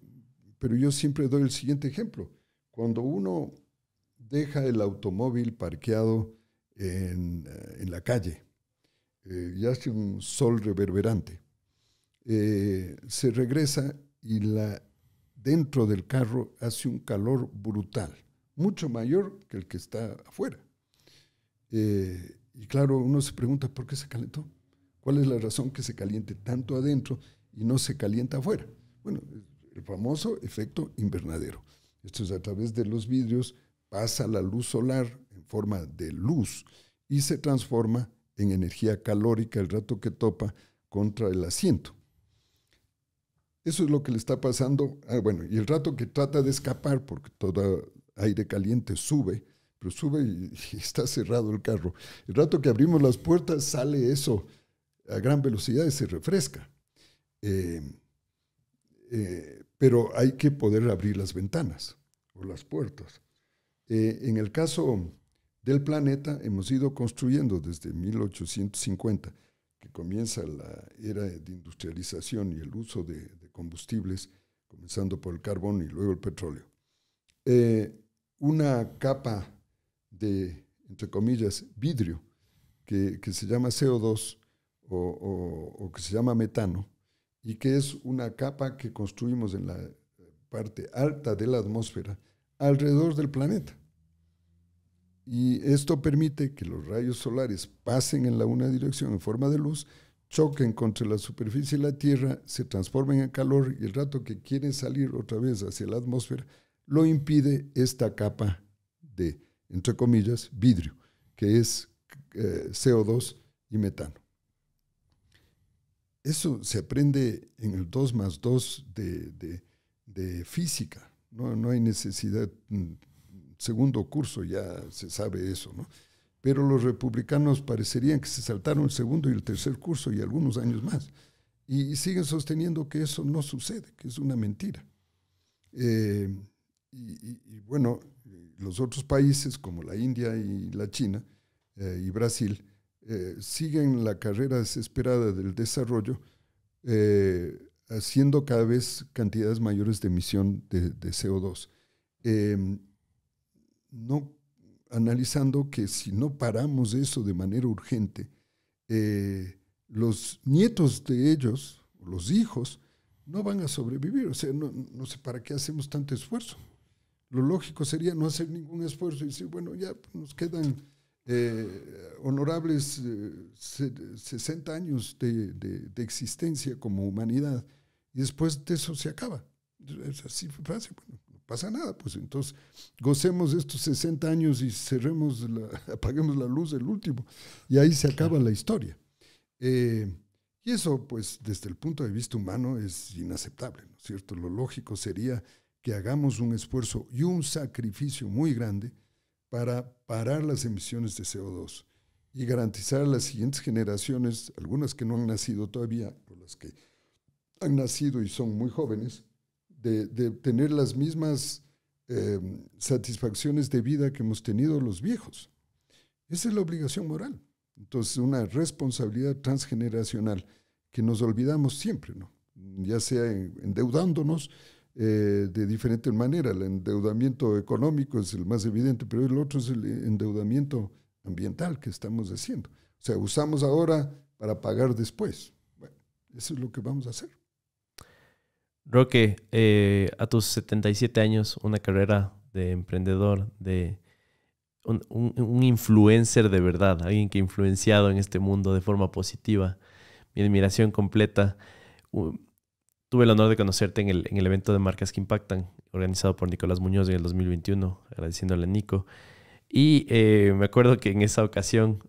pero yo siempre doy el siguiente ejemplo. Cuando uno deja el automóvil parqueado en, eh, la calle eh, y hace un sol reverberante, se regresa y la, dentro del carro hace un calor brutal mucho mayor que el que está afuera. Eh, y claro, uno se pregunta por qué se calentó. ¿Cuál es la razón que se caliente tanto adentro y no se calienta afuera? Bueno, el famoso efecto invernadero. Esto es a través de los vidrios, pasa la luz solar en forma de luz y se transforma en energía calórica el rato que topa contra el asiento. Eso es lo que le está pasando. Ah, bueno, y el rato que trata de escapar, porque toda aire caliente, sube, pero sube y, está cerrado el carro. El rato que abrimos las puertas sale eso a gran velocidad y se refresca. Eh, eh, pero hay que poder abrir las ventanas o las puertas. Eh, en el caso del planeta hemos ido construyendo desde 1850, que comienza la era de industrialización y el uso de, combustibles, comenzando por el carbón y luego el petróleo una capa de, entre comillas, vidrio que, se llama CO2 o, o, que se llama metano y que es una capa que construimos en la parte alta de la atmósfera alrededor del planeta. Y esto permite que los rayos solares pasen en la una dirección en forma de luz, choquen contra la superficie de la Tierra, se transformen en calor y el rato que quieren salir otra vez hacia la atmósfera, lo impide esta capa de, entre comillas, vidrio, que es eh, CO2 y metano. Eso se aprende en el 2 más 2 de, física. No, hay necesidad, mm, segundo curso ya se sabe eso, ¿no? Pero los republicanos parecerían que se saltaron el segundo y el tercer curso y algunos años más. Y, siguen sosteniendo que eso no sucede, que es una mentira. Eh, y, bueno, eh, los otros países como la India y la China eh, y Brasil eh, siguen la carrera desesperada del desarrollo haciendo cada vez cantidades mayores de emisión de, CO2. Em, no analizando que si no paramos eso de manera urgente, los nietos de ellos, los hijos, no van a sobrevivir. O sea, no sé para qué hacemos tanto esfuerzo. Lo lógico sería no hacer ningún esfuerzo y decir, bueno, ya pues, nos quedan eh, honorables 60 eh, años de, existencia como humanidad y después de eso se acaba. Es así fácil, bueno, no pasa nada, pues entonces gocemos estos 60 años y cerremos, la, apaguemos la luz del último y ahí se acaba la historia. Eh, y eso, pues, desde el punto de vista humano es inaceptable, ¿no es cierto? Lo lógico sería que hagamos un esfuerzo y un sacrificio muy grande para parar las emisiones de CO2 y garantizar a las siguientes generaciones, algunas que no han nacido todavía, o las que han nacido y son muy jóvenes, de, tener las mismas em, satisfacciones de vida que hemos tenido los viejos. Esa es la obligación moral. Entonces, una responsabilidad transgeneracional que nos olvidamos siempre, ¿no? ya sea endeudándonos, eh, de diferente manera, El endeudamiento económico es el más evidente, pero el otro es el endeudamiento ambiental que estamos haciendo. O sea, usamos ahora para pagar después. Bueno, eso es lo que vamos a hacer. Roque, eh, a tus 77 años, una carrera de emprendedor, de un, influencer de verdad, alguien que ha influenciado en este mundo de forma positiva, mi admiración completa. Tuve el honor de conocerte en el, evento de Marcas que Impactan, organizado por Nicolás Muñoz en el 2021, agradeciéndole a Nico. Y eh, me acuerdo que en esa ocasión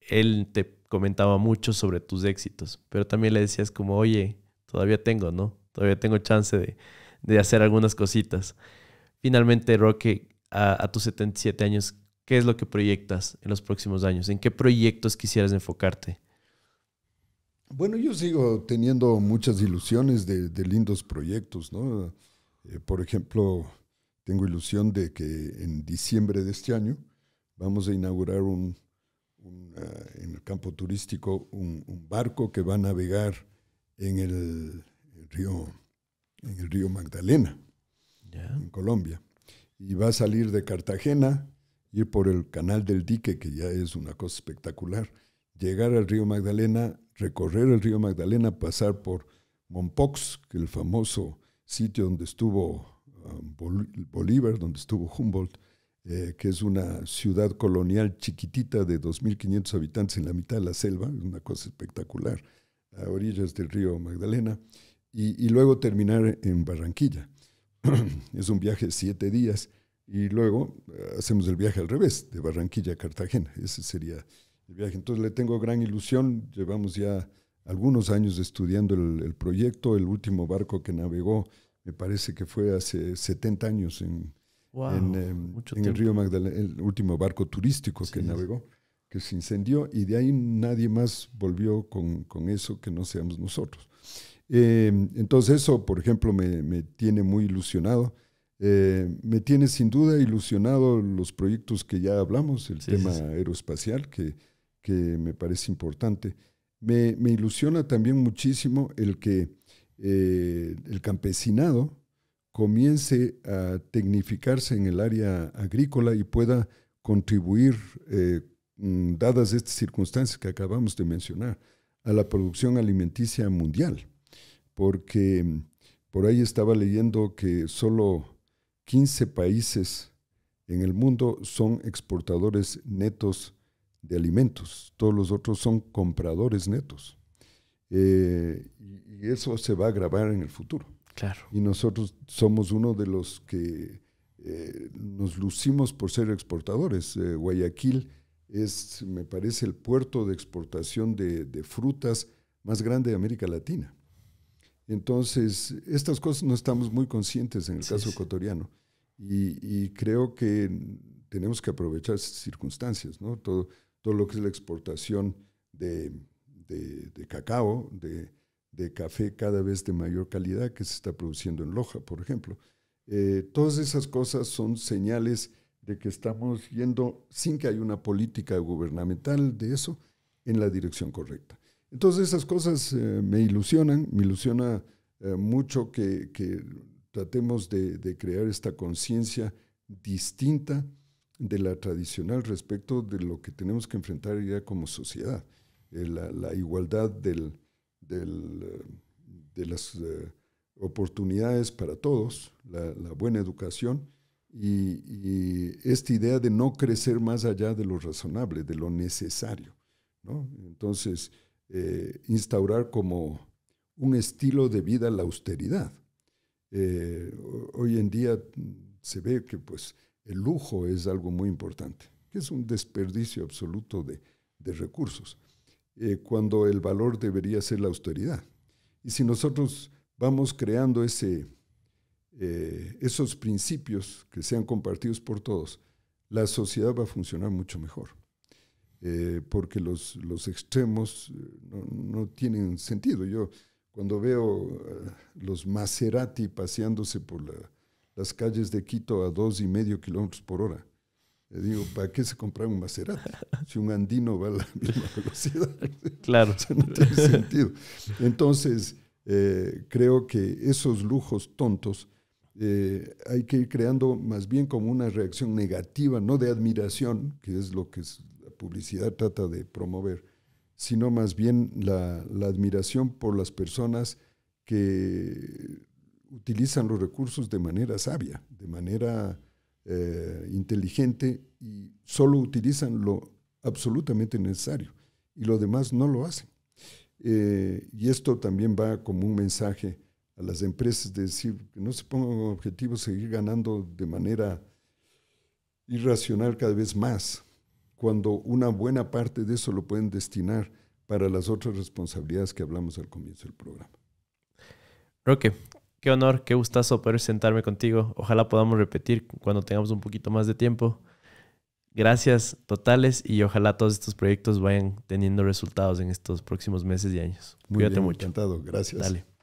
él te comentaba mucho sobre tus éxitos, pero también le decías como, oye, todavía tengo, ¿no? Todavía tengo chance de, hacer algunas cositas. Finalmente, Roque, a, tus 77 años, ¿qué es lo que proyectas en los próximos años? ¿En qué proyectos quisieras enfocarte? Bueno, yo sigo teniendo muchas ilusiones de, lindos proyectos, ¿no? Eh, por ejemplo, tengo ilusión de que en diciembre de este año vamos a inaugurar un, ah, en el campo turístico un, barco que va a navegar en el, río, en el río Magdalena, en Colombia. Y va a salir de Cartagena, ir por el canal del dique, que ya es una cosa espectacular, llegar al río Magdalena recorrer el río Magdalena, pasar por Mompox, que el famoso sitio donde estuvo ah, Bolívar, donde estuvo Humboldt, eh, que es una ciudad colonial chiquitita de 2.500 habitantes en la mitad de la selva, una cosa espectacular, a orillas del río Magdalena, y, y luego terminar en Barranquilla. es un viaje de siete días y luego ah, hacemos el viaje al revés, de Barranquilla a Cartagena. Ese sería viaje. Entonces le tengo gran ilusión, llevamos ya algunos años estudiando el, proyecto, el último barco que navegó me parece que fue hace 70 años en, eh, en, el río Magdalena, el último barco turístico que navegó, que se incendió y de ahí nadie más volvió con, eso que no seamos nosotros. Eh, entonces eso, por ejemplo, me, tiene muy ilusionado. Eh, me tiene sin duda ilusionado los proyectos que ya hablamos, el tema aeroespacial, que que me parece importante. Me, ilusiona también muchísimo el que eh, el campesinado comience a tecnificarse en el área agrícola y pueda contribuir, eh, mm, dadas estas circunstancias que acabamos de mencionar, a la producción alimenticia mundial. Porque mm, por ahí estaba leyendo que solo 15 países en el mundo son exportadores netos de alimentos, todos los otros son compradores netos. Eh, y eso se va a grabar en el futuro. Claro. Y nosotros somos uno de los que eh, nos lucimos por ser exportadores. Eh, Guayaquil es, me parece, el puerto de exportación de, frutas más grande de América Latina. Entonces, estas cosas no estamos muy conscientes en el caso ecuatoriano. Y, y, creo que tenemos que aprovechar circunstancias, ¿no? Todo, todo lo que es la exportación de, cacao, de, café cada vez de mayor calidad que se está produciendo en Loja, por ejemplo. Eh, todas esas cosas son señales de que estamos yendo, sin que haya una política gubernamental de eso, en la dirección correcta. Entonces esas cosas eh, me ilusionan, me ilusiona eh, mucho que, tratemos de crear esta conciencia distinta de la tradicional respecto de lo que tenemos que enfrentar ya como sociedad, eh, la, igualdad eh, de las eh, oportunidades para todos, la, buena educación y, esta idea de no crecer más allá de lo razonable, de lo necesario. Entonces, instaurar como un estilo de vida la austeridad. hoy en día se ve que pues el lujo es algo muy importante, que es un desperdicio absoluto de, recursos, eh, cuando el valor debería ser la austeridad. Y si nosotros vamos creando ese, eh, esos principios que sean compartidos por todos, la sociedad va a funcionar mucho mejor, eh, porque los, extremos no, no, tienen sentido. Yo cuando veo los Maserati paseándose por la las calles de Quito a dos y medio kilómetros por hora. Le digo, ¿para qué se compra un Maserati si un andino va a la misma velocidad? Claro. no tiene sentido. Entonces, eh, creo que esos lujos tontos eh, hay que ir creando más bien como una reacción negativa, no de admiración, que es lo que la publicidad trata de promover, sino más bien la admiración por las personas que utilizan los recursos de manera sabia, de manera eh, inteligente y solo utilizan lo absolutamente necesario y lo demás no lo hacen. Eh, y esto también va como un mensaje a las empresas de decir que no se pongan objetivos seguir ganando de manera irracional cada vez más, cuando una buena parte de eso lo pueden destinar para las otras responsabilidades que hablamos al comienzo del programa. Roque, Qué honor, qué gustazo poder sentarme contigo. Ojalá podamos repetir cuando tengamos un poquito más de tiempo. Gracias totales y ojalá todos estos proyectos vayan teniendo resultados en estos próximos meses y años. Muy Cuídate bien, mucho. Encantado, gracias. Dale.